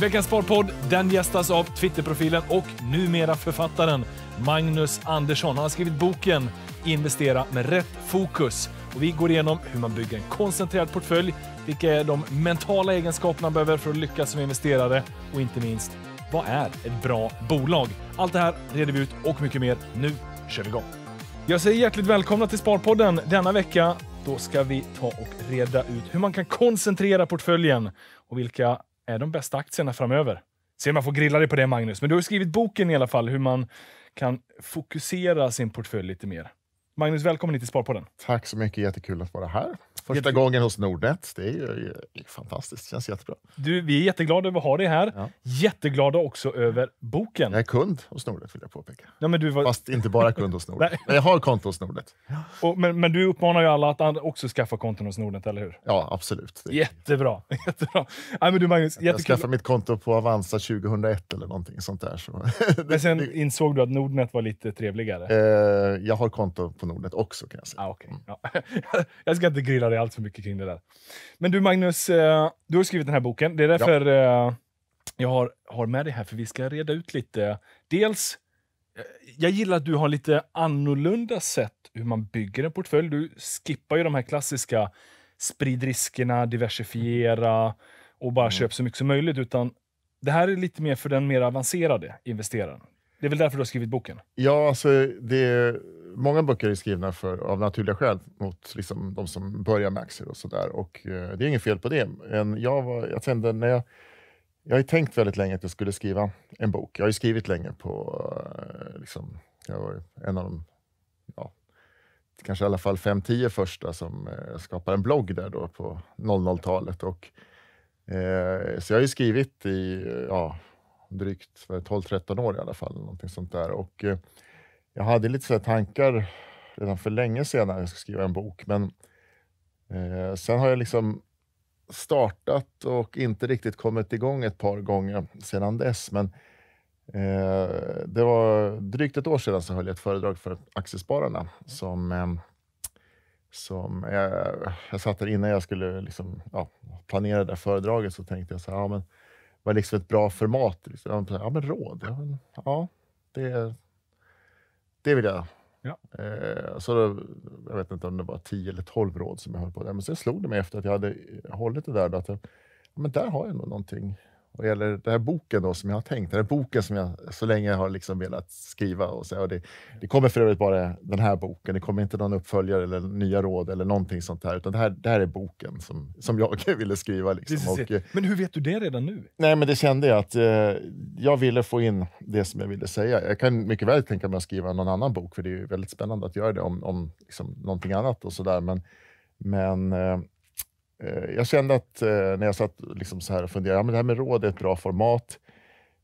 Veckans Sparpodd den gästas av Twitterprofilen och numera författaren Magnus Andersson. Han har skrivit boken Investera med rätt fokus. Och vi går igenom hur man bygger en koncentrerad portfölj, vilka är de mentala egenskaperna man behöver för att lyckas som investerare och inte minst, vad är ett bra bolag? Allt det här reder vi ut och mycket mer. Nu kör vi igång! Jag säger hjärtligt välkomna till Sparpodden denna vecka. Då ska vi ta och reda ut hur man kan koncentrera portföljen och vilka är de bästa aktierna framöver. Se om jag får grilla dig på det, Magnus. Men du har skrivit boken i alla fall, hur man kan fokusera sin portfölj lite mer. Magnus, välkommen hit till Sparpodden. Tack så mycket. Jättekul att vara här. Första Hitta gången hos Nordnet, det är ju fantastiskt. känns jättebra. Du, vi är jätteglada över att ha dig här. Ja. Jätteglada också över boken. Jag är kund hos Nordnet, vill jag påpeka. Ja, men du var... Fast inte bara kund hos Nordnet. men jag har konto hos Nordnet. Och, men, men, du uppmanar ju alla att också skaffa konton hos Nordnet, eller hur? Ja, absolut. Det... Jättebra. jättebra. Nej, men du, Magnus, Jag skaffade mitt konto på Avanza 2001 eller någonting sånt där. Så... men sen insåg du att Nordnet var lite trevligare? Eh, jag har konto på Nordnet också, kan jag säga. Ah, okay. ja. jag ska inte grilla dig dig allt för mycket kring det där. Men du Magnus, eh, du har skrivit den här boken. Det är därför ja. Eh, jag har, har med dig här, för vi ska reda ut lite. Dels, eh, jag gillar att du har lite annorlunda sätt hur man bygger en portfölj. Du skippar ju de här klassiska sprid riskerna, diversifiera och bara mm. köp så mycket som möjligt. Utan det här är lite mer för den mer avancerade investeraren. Det är väl därför du har skrivit boken? Ja, alltså det många böcker är skrivna för, av naturliga skäl mot liksom, de som börjar med aktier och sådär. Och eh, det är inget fel på det. En, jag, var, jag, kände när jag, jag har tänkt väldigt länge att jag skulle skriva en bok. Jag har ju skrivit länge på, eh, liksom, jag var en av de, ja, kanske i alla fall fem, tio första som eh, skapade en blogg där då på 00-talet. Och, eh, så jag har ju skrivit i ja, drygt 12-13 år i alla fall, någonting sånt där. Och, eh, jag hade lite så tankar redan för länge sedan när jag skulle skriva en bok, men eh, sen har jag liksom startat och inte riktigt kommit igång ett par gånger sedan dess. Men eh, det var drygt ett år sedan så höll jag ett föredrag för Aktiespararna som, eh, som jag, jag satt där innan jag skulle liksom, ja, planera det där föredraget så tänkte jag så här, ja, men, var liksom ett bra format. Liksom. Ja, men råd. Ja, men, ja det vill jag. Ja. Eh, så då, jag vet inte om det var 10 eller 12 råd som jag höll på med. Men sen slog det mig efter att jag hade hållit det där, då, att men där har jag nog någonting vad gäller den här boken då, som jag har tänkt, den här boken som jag så länge har liksom velat skriva. Och så, och det, det, kommer för övrigt bara den här boken, det kommer inte någon uppföljare eller nya råd eller någonting sånt där, utan det här, det här är boken som, som jag ville skriva. Liksom. Och, eh, men hur vet du det redan nu? Nej, men det kände jag att eh, jag ville få in det som jag ville säga. Jag kan mycket väl tänka mig att skriva någon annan bok, för det är väldigt spännande att göra det om, om liksom, någonting annat och sådär, men, men eh, Eh, jag kände att eh, när jag satt liksom så här och funderade, ja, men det här med råd är ett bra format.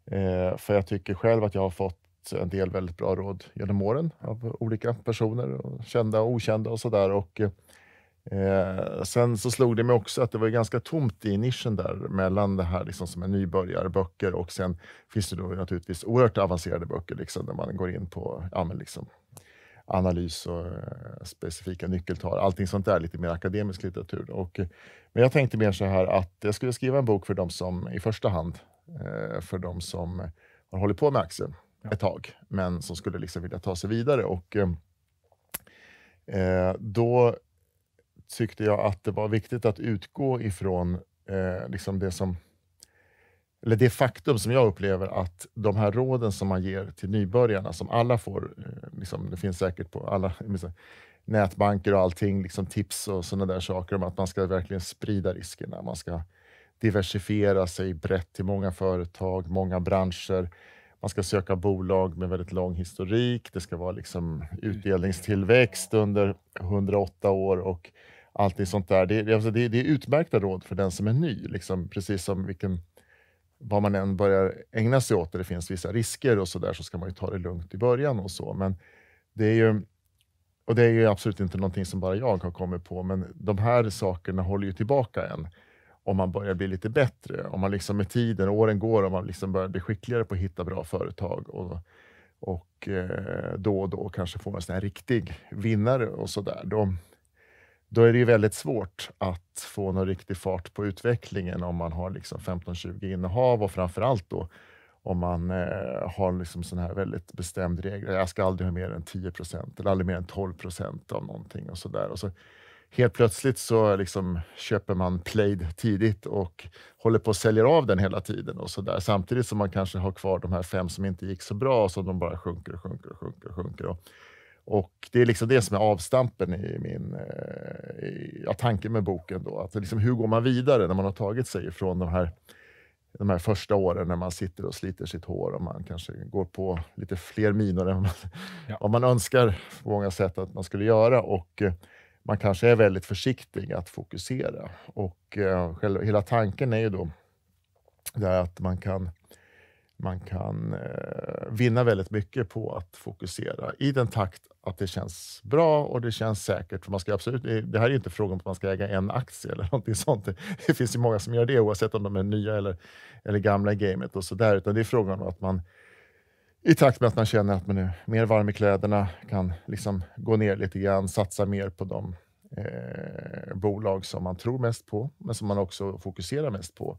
Eh, för jag tycker själv att jag har fått en del väldigt bra råd genom åren av olika personer, kända och okända och sådär. Och, eh, sen så slog det mig också att det var ganska tomt i nischen där mellan det här liksom som är nybörjarböcker och sen finns det då naturligtvis oerhört avancerade böcker liksom, där man går in på ja, men liksom, analys och eh, specifika nyckeltal. Allting sånt där, lite mer akademisk litteratur. Och, eh, men jag tänkte mer så här att jag skulle skriva en bok för de som i första hand eh, för de som har hållit på med aktier ja. ett tag, men som skulle liksom vilja ta sig vidare. Och, eh, då tyckte jag att det var viktigt att utgå ifrån eh, liksom det som eller det faktum som jag upplever att de här råden som man ger till nybörjarna, som alla får, eh, liksom, det finns säkert på alla liksom, nätbanker och allting, liksom tips och sådana där saker om att man ska verkligen sprida riskerna. Man ska diversifiera sig brett till många företag, många branscher. Man ska söka bolag med väldigt lång historik. Det ska vara liksom utdelningstillväxt under 108 år och allting sånt där. Det, alltså det, det är utmärkta råd för den som är ny, liksom, precis som vilken vad man än börjar ägna sig åt där det finns vissa risker och så där, så ska man ju ta det lugnt i början och så. Men det är ju, och det är ju absolut inte någonting som bara jag har kommit på, men de här sakerna håller ju tillbaka en om man börjar bli lite bättre. Om man liksom med tiden, åren går, om man liksom börjar bli skickligare på att hitta bra företag och, och eh, då och då kanske får en sån här riktig vinnare och sådär då är det ju väldigt svårt att få någon riktig fart på utvecklingen om man har liksom 15-20 innehav och framför allt då om man eh, har liksom sån här väldigt bestämd regel. Jag ska aldrig ha mer än 10 procent eller aldrig mer än 12 procent av någonting och så där. Och så helt plötsligt så liksom köper man played tidigt och håller på att säljer av den hela tiden och så där. Samtidigt som man kanske har kvar de här fem som inte gick så bra och som de bara sjunker och sjunker och sjunker och sjunker. Och och Det är liksom det som är avstampen i min eh, i, tanke med boken. Då, att liksom, hur går man vidare när man har tagit sig ifrån de här, de här första åren när man sitter och sliter sitt hår och man kanske går på lite fler minor än man, ja. vad man önskar på många sätt att man skulle göra. Och eh, Man kanske är väldigt försiktig att fokusera. Och eh, själva, Hela tanken är ju då det att man kan man kan eh, vinna väldigt mycket på att fokusera i den takt att det känns bra och det känns säkert. För man ska absolut, det här är inte frågan om att man ska äga en aktie eller någonting sånt. Det finns ju många som gör det oavsett om de är nya eller, eller gamla i gamet och så där, utan det är frågan om att man i takt med att man känner att man är mer varm i kläderna kan liksom gå ner lite grann, satsa mer på de eh, bolag som man tror mest på, men som man också fokuserar mest på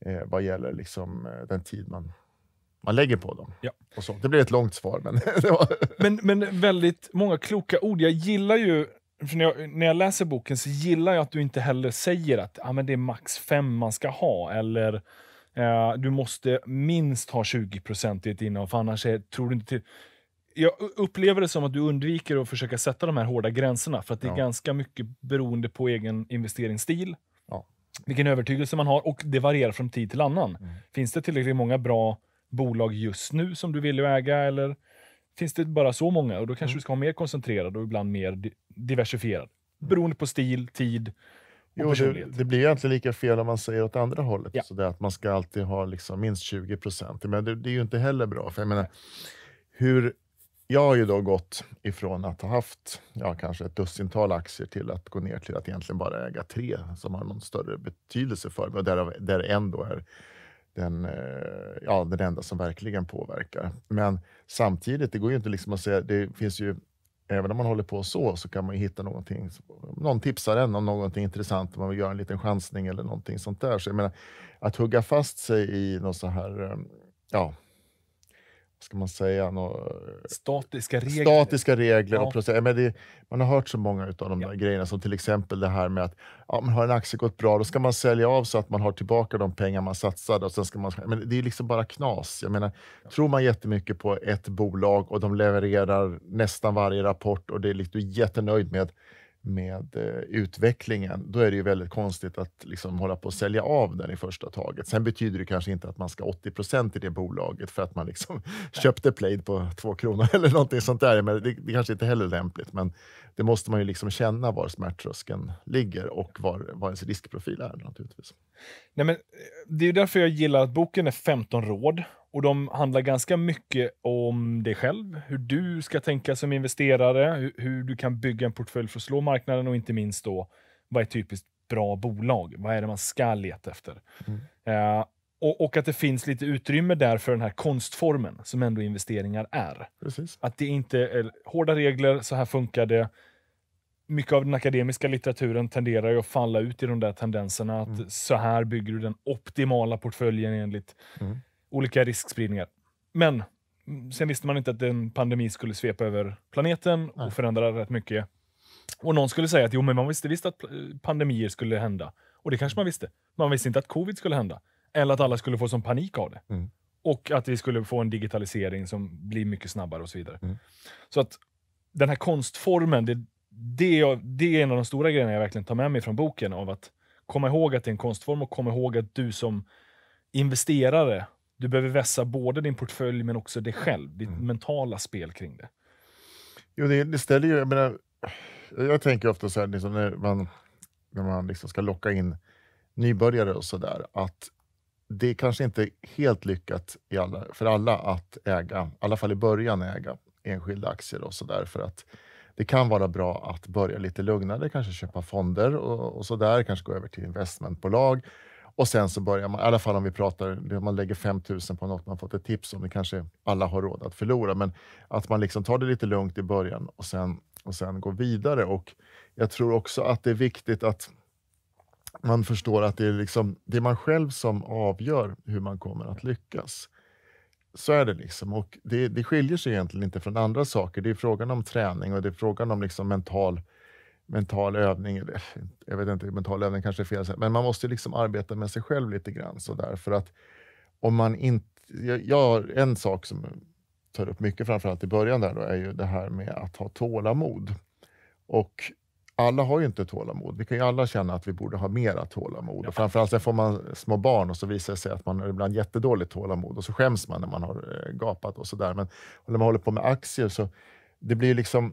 eh, vad gäller liksom, eh, den tid man man lägger på dem. Ja. Och så. Det blev ett långt svar. Men, var... men, men väldigt många kloka ord. Jag gillar ju när jag, när jag, läser boken så gillar jag att du inte heller säger att ah, men det är max fem man ska ha, eller eh, du måste minst ha 20 i ett innehav, för annars är, tror du inte till. Jag upplever det som att du undviker att försöka sätta de här hårda gränserna, för att det är ja. ganska mycket beroende på egen investeringsstil, ja. vilken övertygelse man har, och det varierar från tid till annan. Mm. Finns det tillräckligt många bra bolag just nu som du vill äga? Eller finns det bara så många? Och Då kanske mm. du ska ha mer koncentrerad och ibland mer diversifierad. Mm. Beroende på stil, tid och jo, det, det, blir egentligen lika fel om man säger åt andra hållet, ja. så där, att man ska alltid ha liksom minst 20 procent. det, det, är ju inte heller bra. För jag, menar, hur, jag har ju då gått ifrån att ha haft ja, kanske ett dussintal aktier till att gå ner till att egentligen bara äga tre som har någon större betydelse för mig. Och där, där en då är den, eh, ja, den enda som verkligen påverkar. Men samtidigt, det går ju inte liksom att säga, det finns ju, även om man håller på så, så kan man hitta någonting. Någon tipsar en om någonting intressant, om man vill göra en liten chansning eller någonting sånt där. Så jag menar, att hugga fast sig i något så här, eh, ja, ska man säga, no, statiska regler. Statiska regler ja. och process, men det, man har hört så många av de ja. där grejerna, som till exempel det här med att ja, man har en aktie gått bra, då ska man sälja av så att man har tillbaka de pengar man satsade. Och sen ska man, men det är liksom bara knas. Jag menar, ja. Tror man jättemycket på ett bolag och de levererar nästan varje rapport och det är liksom, du är jättenöjd med med eh, utvecklingen, då är det ju väldigt konstigt att liksom hålla på att sälja av den i första taget. Sen betyder det kanske inte att man ska 80 procent i det bolaget för att man liksom köpte Plaid på två kronor eller någonting sånt där. Men det, det kanske inte heller är lämpligt, men det måste man ju liksom känna var smärttröskeln ligger och var, var ens riskprofil är naturligtvis. Nej, men eh, det är därför jag gillar att boken är 15 råd och de handlar ganska mycket om dig själv, hur du ska tänka som investerare, hur, hur du kan bygga en portfölj för att slå marknaden och inte minst då vad är typiskt bra bolag? Vad är det man ska leta efter? Mm. Uh, och, och, att det finns lite utrymme där för den här konstformen som ändå investeringar är. Precis. Att det inte är hårda regler, så här funkar det. Mycket av den akademiska litteraturen tenderar ju att falla ut i de där tendenserna. att mm. Så här bygger du den optimala portföljen enligt mm olika riskspridningar. Men mm, sen visste man inte att en pandemi skulle svepa över planeten och förändra rätt mycket. Och någon skulle säga att jo, men man visste visst att pandemier skulle hända. Och det kanske man visste. Man visste inte att covid skulle hända. Eller att alla skulle få som panik av det. Mm. Och att vi skulle få en digitalisering som blir mycket snabbare och så vidare. Mm. Så att den här konstformen, det, det, är, det är en av de stora grejerna jag verkligen tar med mig från boken. Av att komma ihåg att det är en konstform och komma ihåg att du som investerare du behöver vässa både din portfölj men också dig själv, ditt mm. mentala spel kring det. Jo, det, det ställer ju... Jag, menar, jag tänker ofta så här, liksom när man, när man liksom ska locka in nybörjare och sådär, att det är kanske inte helt lyckat alla, för alla att äga, i alla fall i början äga enskilda aktier och sådär, för att det kan vara bra att börja lite lugnare, kanske köpa fonder och, och sådär, kanske gå över till investmentbolag och sen så börjar man, i alla fall om vi pratar, man lägger 5 000 på något man fått ett tips om, det kanske alla har råd att förlora, men att man liksom tar det lite lugnt i början och sen, och sen går vidare. Och Jag tror också att det är viktigt att man förstår att det är, liksom, det är man själv som avgör hur man kommer att lyckas. Så är det. liksom. Och det, det skiljer sig egentligen inte från andra saker. Det är frågan om träning och det är frågan om liksom mental mental övning, eller jag vet inte, mental övning kanske är fel, men man måste liksom arbeta med sig själv lite grann. Så där, för att om man inte, jag, jag, en sak som tar upp mycket, framförallt i början, där då, är ju det här med att ha tålamod. Och alla har ju inte tålamod. Vi kan ju alla känna att vi borde ha mera tålamod. Ja. Och framförallt sen får man små barn och så visar det sig att man har ibland jättedåligt tålamod och så skäms man när man har eh, gapat och sådär. Men när man håller på med aktier så det blir liksom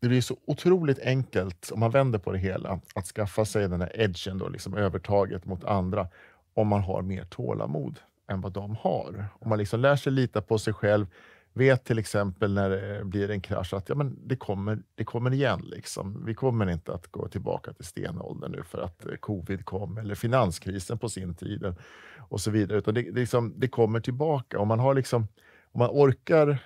det blir så otroligt enkelt, om man vänder på det hela, att skaffa sig den här edgen, då, liksom övertaget mot andra, om man har mer tålamod än vad de har. Om man liksom lär sig lita på sig själv, vet till exempel när det blir en krasch att ja, men det, kommer, det kommer igen. Liksom. Vi kommer inte att gå tillbaka till stenåldern nu för att eh, covid kom eller finanskrisen på sin tid och så vidare. Utan det, det, liksom, det kommer tillbaka. Om man, har liksom, om man orkar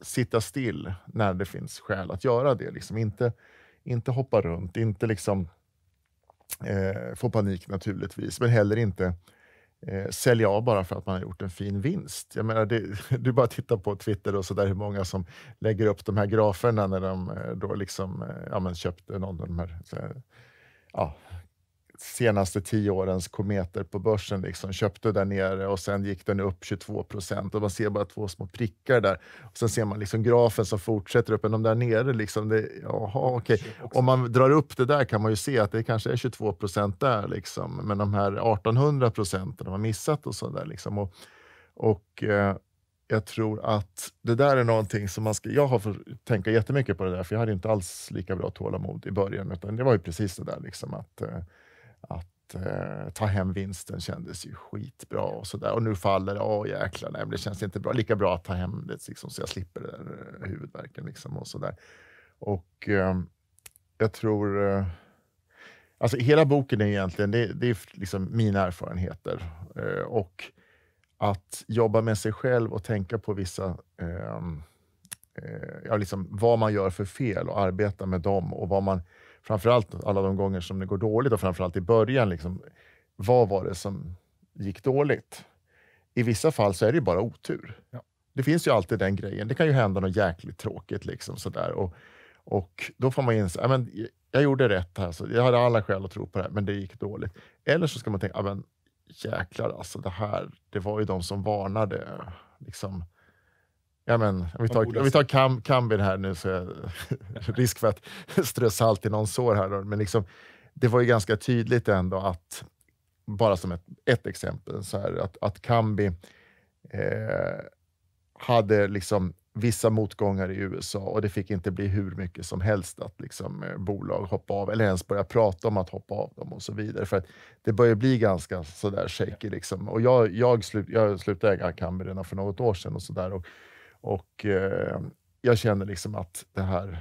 sitta still när det finns skäl att göra det. Liksom inte, inte hoppa runt, inte liksom, eh, få panik naturligtvis, men heller inte eh, sälja av bara för att man har gjort en fin vinst. Jag menar, det, du bara tittar på Twitter och så där hur många som lägger upp de här graferna när de eh, då liksom, eh, ja, köpte någon av de här, här ja, senaste tio årens kometer på börsen. Liksom. Köpte där nere och sen gick den upp 22 procent och man ser bara två små prickar där. Och sen ser man liksom grafen som fortsätter upp, men de där nere, liksom, det, jaha, okay. om man drar upp det där kan man ju se att det kanske är 22 procent där, liksom. men de här 1800 procenten de har missat och så där. Liksom. Och, och eh, jag tror att det där är någonting som man ska... Jag har fått tänka jättemycket på det där, för jag hade inte alls lika bra tålamod i början, utan det var ju precis det där liksom att eh, att eh, ta hem vinsten kändes ju skitbra och så där. Och nu faller det. Åh jäklar, nej, det känns inte bra. Lika bra att ta hem det liksom, så jag slipper det där, eh, huvudvärken liksom, och så där. Och eh, jag tror... Eh, alltså hela boken är egentligen det, det är liksom mina erfarenheter eh, och att jobba med sig själv och tänka på vissa ehm, eh, ja, liksom vad man gör för fel och arbeta med dem och vad man framförallt alla de gånger som det går dåligt och framförallt i början, liksom, vad var det som gick dåligt? I vissa fall så är det bara otur. Ja. Det finns ju alltid den grejen. Det kan ju hända något jäkligt tråkigt. Liksom, sådär. Och, och då får man inse, men jag gjorde rätt här, så jag hade alla skäl att tro på det här, men det gick dåligt. Eller så ska man tänka, men jäklar alltså, det här, det var ju de som varnade. Liksom, Ja, men, om vi tar, om vi tar Cam, Cambin här nu, så är risk för att strö salt i någon sår här. Då. Men liksom, det var ju ganska tydligt ändå att, bara som ett, ett exempel, så här, att, att Kambi eh, hade liksom vissa motgångar i USA och det fick inte bli hur mycket som helst att liksom, eh, bolag hoppade av eller ens börja prata om att hoppa av dem och så vidare. För att det börjar bli ganska sådär shaky. Liksom. Och jag, jag, slut, jag slutade äga Kambi redan för något år sedan och sådär. Och eh, jag känner liksom att det här...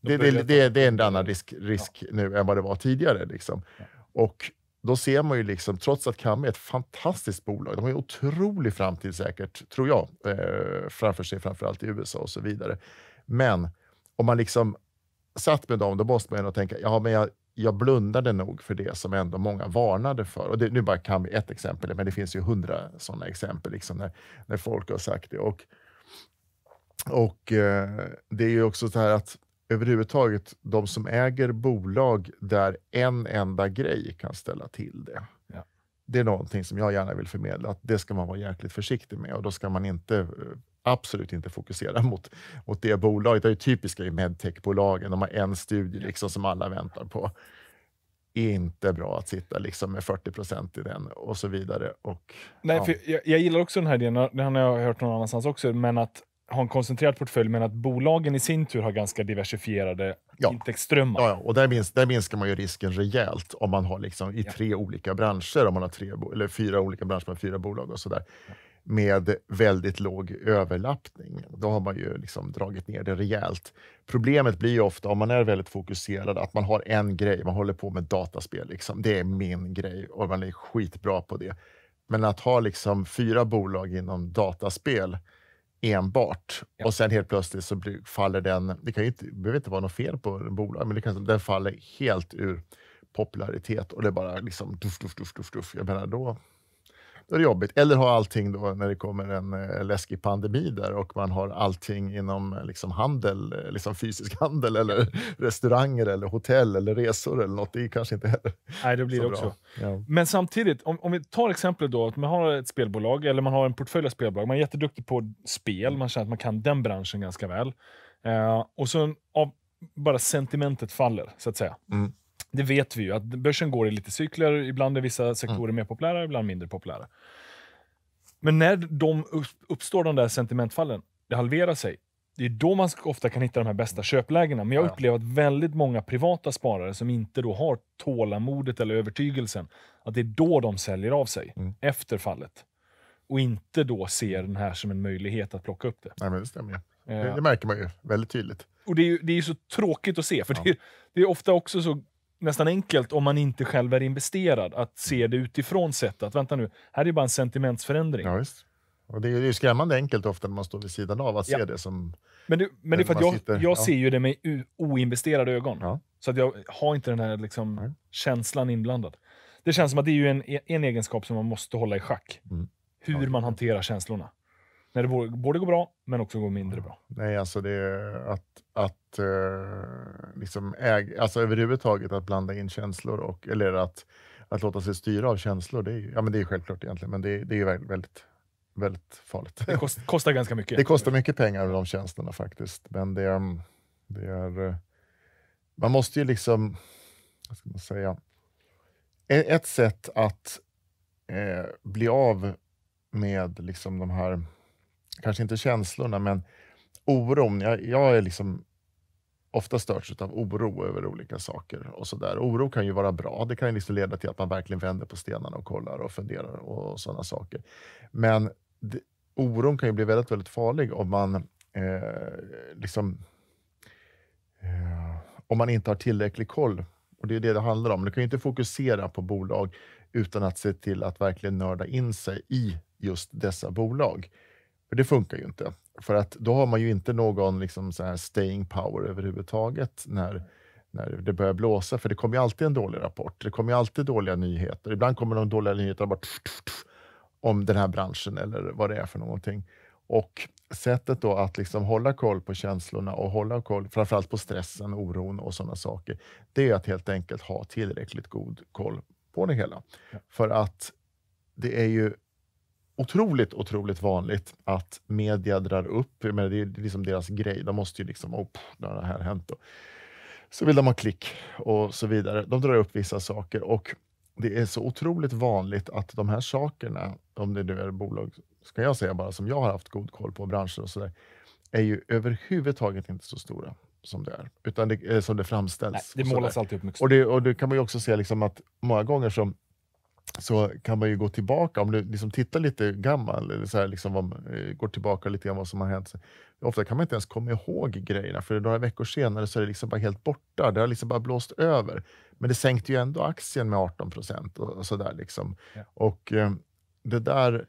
Det, det, det, det är en annan risk, risk ja. nu än vad det var tidigare. Liksom. Ja. Och då ser man ju, liksom, trots att Kami är ett fantastiskt bolag, de har en otrolig framtid säkert, tror jag, eh, framför sig, framförallt i USA och så vidare. Men om man liksom satt med dem, då måste man ändå tänka, ja, men jag, jag blundade nog för det som ändå många varnade för. Och det, nu bara Kami ett exempel, men det finns ju hundra sådana exempel liksom när, när folk har sagt det. Och och eh, det är ju också så här att överhuvudtaget de som äger bolag där en enda grej kan ställa till det. Ja. Det är någonting som jag gärna vill förmedla, att det ska man vara jäkligt försiktig med och då ska man inte eh, absolut inte fokusera mot, mot det bolaget. Det är ju typiska i medtechbolagen, de har en studie liksom som alla väntar på. Inte bra att sitta liksom med 40 procent i den och så vidare. Och, Nej, ja. jag, jag, gillar också den här idén, den har jag hört någon annanstans också, men att ha en koncentrerad portfölj, men att bolagen i sin tur har ganska diversifierade ja. intäktsströmmar. Ja, och där, minst, där minskar man ju risken rejält om man har liksom i ja. tre olika branscher, om man har tre, eller fyra olika branscher med fyra bolag och sådär, ja. med väldigt låg överlappning. Då har man ju liksom dragit ner det rejält. Problemet blir ju ofta, om man är väldigt fokuserad, att man har en grej, man håller på med dataspel. Liksom. Det är min grej och man är skitbra på det. Men att ha liksom fyra bolag inom dataspel, enbart ja. och sen helt plötsligt så faller den, det kan ju inte, det behöver inte vara något fel på bolaget, men det kan, den faller helt ur popularitet och det bara liksom duff, duff, duff, duff, duff. Jag menar då, då är det jobbigt. Eller ha allting då när det kommer en eh, läskig pandemi där och man har allting inom eh, liksom, handel, eh, liksom fysisk handel eller restauranger eller hotell eller resor eller något. Det är kanske inte heller Nej, det blir det också. Ja. Men samtidigt, om, om vi tar exemplet då att man har ett spelbolag eller man har en portfölj av spelbolag. Man är jätteduktig på spel, man känner att man kan den branschen ganska väl. Eh, och så av, bara sentimentet faller, så att säga. Mm det vet vi ju, att börsen går i lite cykler. Ibland är vissa sektorer mm. mer populära, ibland mindre populära. Men när de uppstår, de där sentimentfallen, det halverar sig. Det är då man ofta kan hitta de här bästa mm. köplägena. Men jag upplever att väldigt många privata sparare som inte då har tålamodet eller övertygelsen, att det är då de säljer av sig, mm. efter fallet. Och inte då ser den här som en möjlighet att plocka upp det. Nej, men det stämmer det, eh. det, märker man ju väldigt tydligt. Och det är ju det är så tråkigt att se, för ja. det, det är ofta också så nästan enkelt om man inte själv är investerad att se mm. det utifrån sett att vänta nu, här är bara en sentimentsförändring. Ja, och det är ju skrämmande enkelt ofta när man står vid sidan av att ja. se det som... Men, du, men det är för att jag, sitter, jag ja. ser ju det med oinvesterade ögon. Ja. Så att jag har inte den här liksom, mm. känslan inblandad. Det känns som att det är en, en egenskap som man måste hålla i schack. Mm. Hur man hanterar känslorna. När det både, går bra, men också går mindre bra. Nej, alltså det är att, att eh, liksom äg, alltså överhuvudtaget att blanda in känslor och, eller att, att låta sig styra av känslor, det är, ja, självklart egentligen, men det, det är väldigt, väldigt farligt. Det kost, kostar ganska mycket. Det kostar mycket pengar, de tjänsterna faktiskt. Men det, det är... Eh, man måste ju liksom... Vad ska man säga? E-, ett sätt att eh, bli av med liksom de här kanske inte känslorna, men oron. Jag, jag är liksom ofta störts av oro över olika saker. och så där. Oro kan ju vara bra. Det kan ju liksom leda till att man verkligen vänder på stenarna och kollar och funderar och sådana saker. Men det, oron kan ju bli väldigt, väldigt farlig om man eh, liksom eh, om man inte har tillräcklig koll. Och Det är det det handlar om. Du kan ju inte fokusera på bolag utan att se till att verkligen nörda in sig i just dessa bolag. För det funkar ju inte. För att då har man ju inte någon liksom så här staying power överhuvudtaget när, när det börjar blåsa, för det kommer ju alltid en dålig rapport. Det kommer ju alltid dåliga nyheter. Ibland kommer de dåliga nyheterna bara tuff, tuff, tuff, om den här branschen eller vad det är för någonting. Och sättet då att liksom hålla koll på känslorna och hålla koll framförallt på stressen, oron och sådana saker, det är att helt enkelt ha tillräckligt god koll på det hela. För att det är ju otroligt, otroligt vanligt att media drar upp, jag det är liksom deras grej, de måste ju liksom, oh, nu har det här hänt. Och så vill de ha klick och så vidare. De drar upp vissa saker och det är så otroligt vanligt att de här sakerna, om det nu är bolag, ska jag säga bara, som jag har haft god koll på, branscher och sådär, är ju överhuvudtaget inte så stora som det är, utan det, eh, som det framställs. Nej, det målas alltid upp mycket. Och det, och det kan man ju också se liksom att många gånger som så kan man ju gå tillbaka, om du liksom tittar lite gammal, eller så här, liksom om, eh, går tillbaka lite grann vad som har hänt. Ofta kan man inte ens komma ihåg grejerna, för några veckor senare så är det liksom bara helt borta. Det har liksom bara blåst över. Men det sänkte ju ändå aktien med 18 procent och, och Liksom. Ja. eh, det där...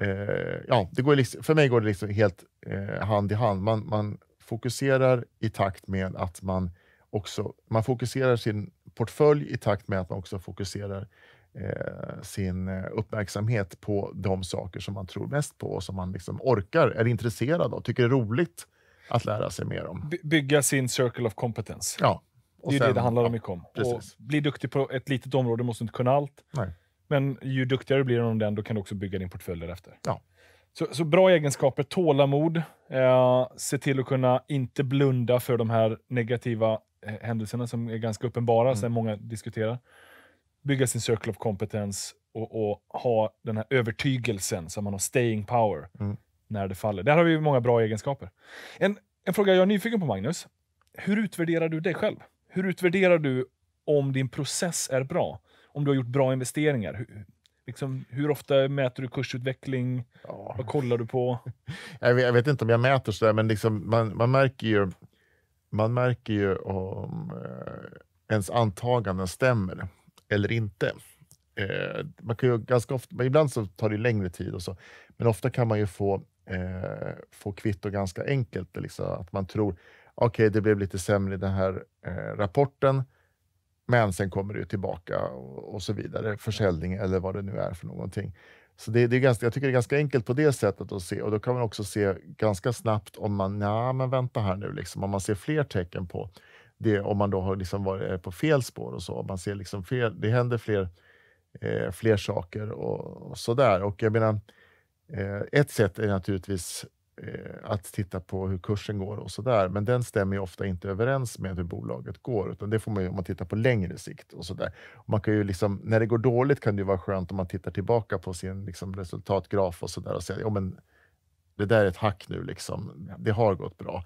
Eh, ja, det går liksom, för mig går det liksom helt eh, hand i hand. Man, man fokuserar i takt med att man också... Man fokuserar sin portfölj i takt med att man också fokuserar Eh, sin eh, uppmärksamhet på de saker som man tror mest på och som man liksom orkar, är intresserad av, tycker är roligt att lära sig mer om. By bygga sin circle of competence. Ja. Och det är sen, det det handlar ja, mycket om. Precis. Och bli duktig på ett litet område, måste inte kunna allt. Nej. Men ju duktigare du blir inom den, då kan du också bygga din portfölj därefter. Ja. Så, så bra egenskaper, tålamod, eh, se till att kunna inte blunda för de här negativa eh, händelserna som är ganska uppenbara, mm. som många diskuterar bygga sin circle of competence och, och ha den här övertygelsen så man har staying power mm. när det faller. Där har vi många bra egenskaper. En, en fråga jag är nyfiken på, Magnus. Hur utvärderar du dig själv? Hur utvärderar du om din process är bra? Om du har gjort bra investeringar? Hur, liksom, hur ofta mäter du kursutveckling? Ja. Vad kollar du på? Jag vet, jag vet, inte om jag mäter sådär, men liksom, man, man märker ju, man märker ju om eh, ens antaganden stämmer eller inte. Eh, man kan ju ganska ofta, ibland så tar det längre tid, och så, men ofta kan man ju få, eh, få kvitto ganska enkelt. Liksom, att man tror, okej, okay, det blev lite sämre i den här eh, rapporten, men sen kommer det ju tillbaka och, och, så vidare. Försäljning eller vad det nu är för någonting. Så det, det, är ganska, jag tycker det är ganska enkelt på det sättet att se och då kan man också se ganska snabbt om man, nej men vänta här nu, liksom, om man ser fler tecken på det, om man då har liksom varit eh, på fel spår och så. Man ser liksom fel, det händer fler, eh, fler saker och, och sådär. Och jag menar, eh, ett sätt är naturligtvis eh, att titta på hur kursen går och sådär, men den stämmer ofta inte överens med hur bolaget går, utan det får man ju om man tittar på längre sikt och sådär. Man kan ju liksom, när det går dåligt kan det ju vara skönt om man tittar tillbaka på sin liksom, resultatgraf och sådär och säger, ja men det där är ett hack nu, liksom. det har gått bra.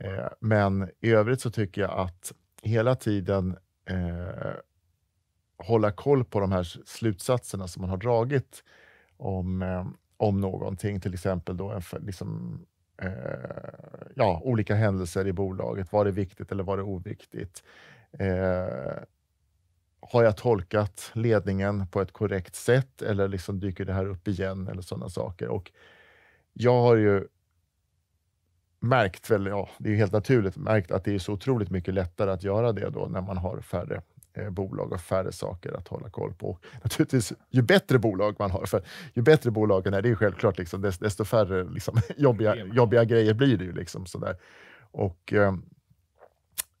Eh, men i övrigt så tycker jag att hela tiden eh, hålla koll på de här slutsatserna som man har dragit om, eh, om någonting, till exempel då en, liksom, eh, ja, olika händelser i bolaget. Var det viktigt eller var det oviktigt? Eh, har jag tolkat ledningen på ett korrekt sätt eller liksom dyker det här upp igen eller sådana saker? Och jag har ju märkt, väl, ja, det är helt naturligt, märkt att det är så otroligt mycket lättare att göra det då när man har färre eh, bolag och färre saker att hålla koll på. Naturligtvis, ju bättre bolag man har, för ju bättre bolagen är, det är självklart, liksom, desto färre liksom, jobbiga, jobbiga grejer blir det ju. Liksom, sådär. Och, eh,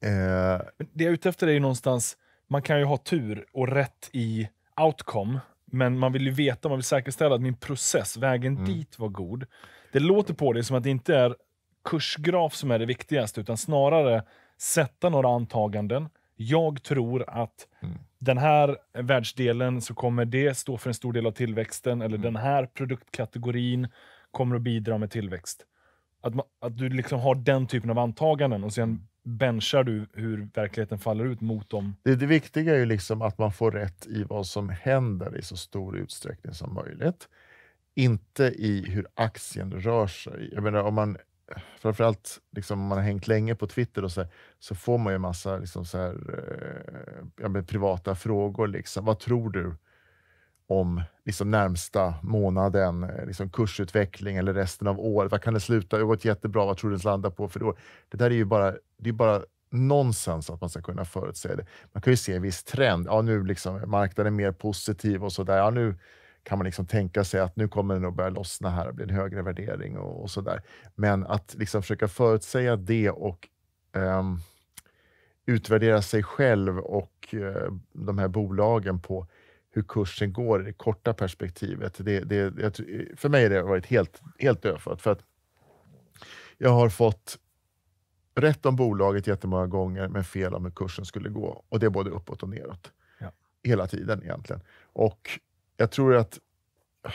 eh det jag är ute efter är någonstans, man kan ju ha tur och rätt i outcome, men man vill ju veta, man vill säkerställa att min process, vägen mm. dit var god. Det låter på dig som att det inte är kursgraf som är det viktigaste, utan snarare sätta några antaganden. Jag tror att mm. den här världsdelen så kommer det stå för en stor del av tillväxten, eller mm. den här produktkategorin kommer att bidra med tillväxt. Att, man, att du liksom har den typen av antaganden och sen benchar du hur verkligheten faller ut mot dem. Det, det viktiga är ju liksom att man får rätt i vad som händer i så stor utsträckning som möjligt. Inte i hur aktien rör sig. Jag menar, om man framförallt liksom, om man har hängt länge på Twitter och så, så får man ju massa liksom, så här, eh, ja, privata frågor. Liksom. Vad tror du om liksom, närmsta månaden, eh, liksom, kursutveckling eller resten av året? Vad kan det sluta? Det har gått jättebra. Vad tror du det landar på för år? Det där är ju bara, det är bara nonsens att man ska kunna förutsäga det. Man kan ju se en viss trend. Ja, nu liksom, marknaden är mer positiv och sådär. Ja, kan man liksom tänka sig att nu kommer den att börja lossna här och bli en högre värdering och, och så Men att liksom försöka förutsäga det och um, utvärdera sig själv och uh, de här bolagen på hur kursen går i det korta perspektivet. Det, det, jag, för mig har det varit helt, helt dödfött för att jag har fått rätt om bolaget jättemånga gånger, men fel om hur kursen skulle gå. Och det är både uppåt och neråt. Ja. Hela tiden egentligen. Och jag tror att...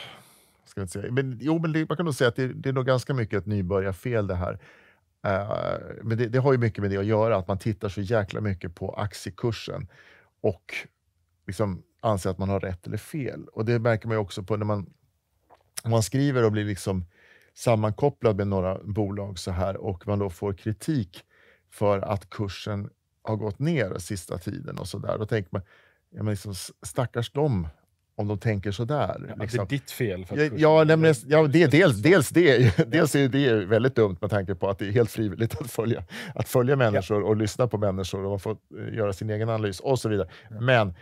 Ska jag inte säga, men, jo, men det, man kan nog säga att det, det är nog ganska mycket ett nybörjarfel det här. Uh, men det, det, har ju mycket med det att göra, att man tittar så jäkla mycket på aktiekursen och liksom anser att man har rätt eller fel. Och Det märker man ju också på när man, man skriver och blir liksom sammankopplad med några bolag så här och man då får kritik för att kursen har gått ner sista tiden och så där. Då tänker man, ja, men liksom, stackars dem om de tänker sådär. Ja, liksom. Det är liksom. ditt fel. För att ja, nämligen, ja, det, dels, dels, det, dels är det väldigt dumt med tanke på att det är helt frivilligt att följa, att följa människor ja. och lyssna på människor och få eh, göra sin egen analys och så vidare. Ja. Men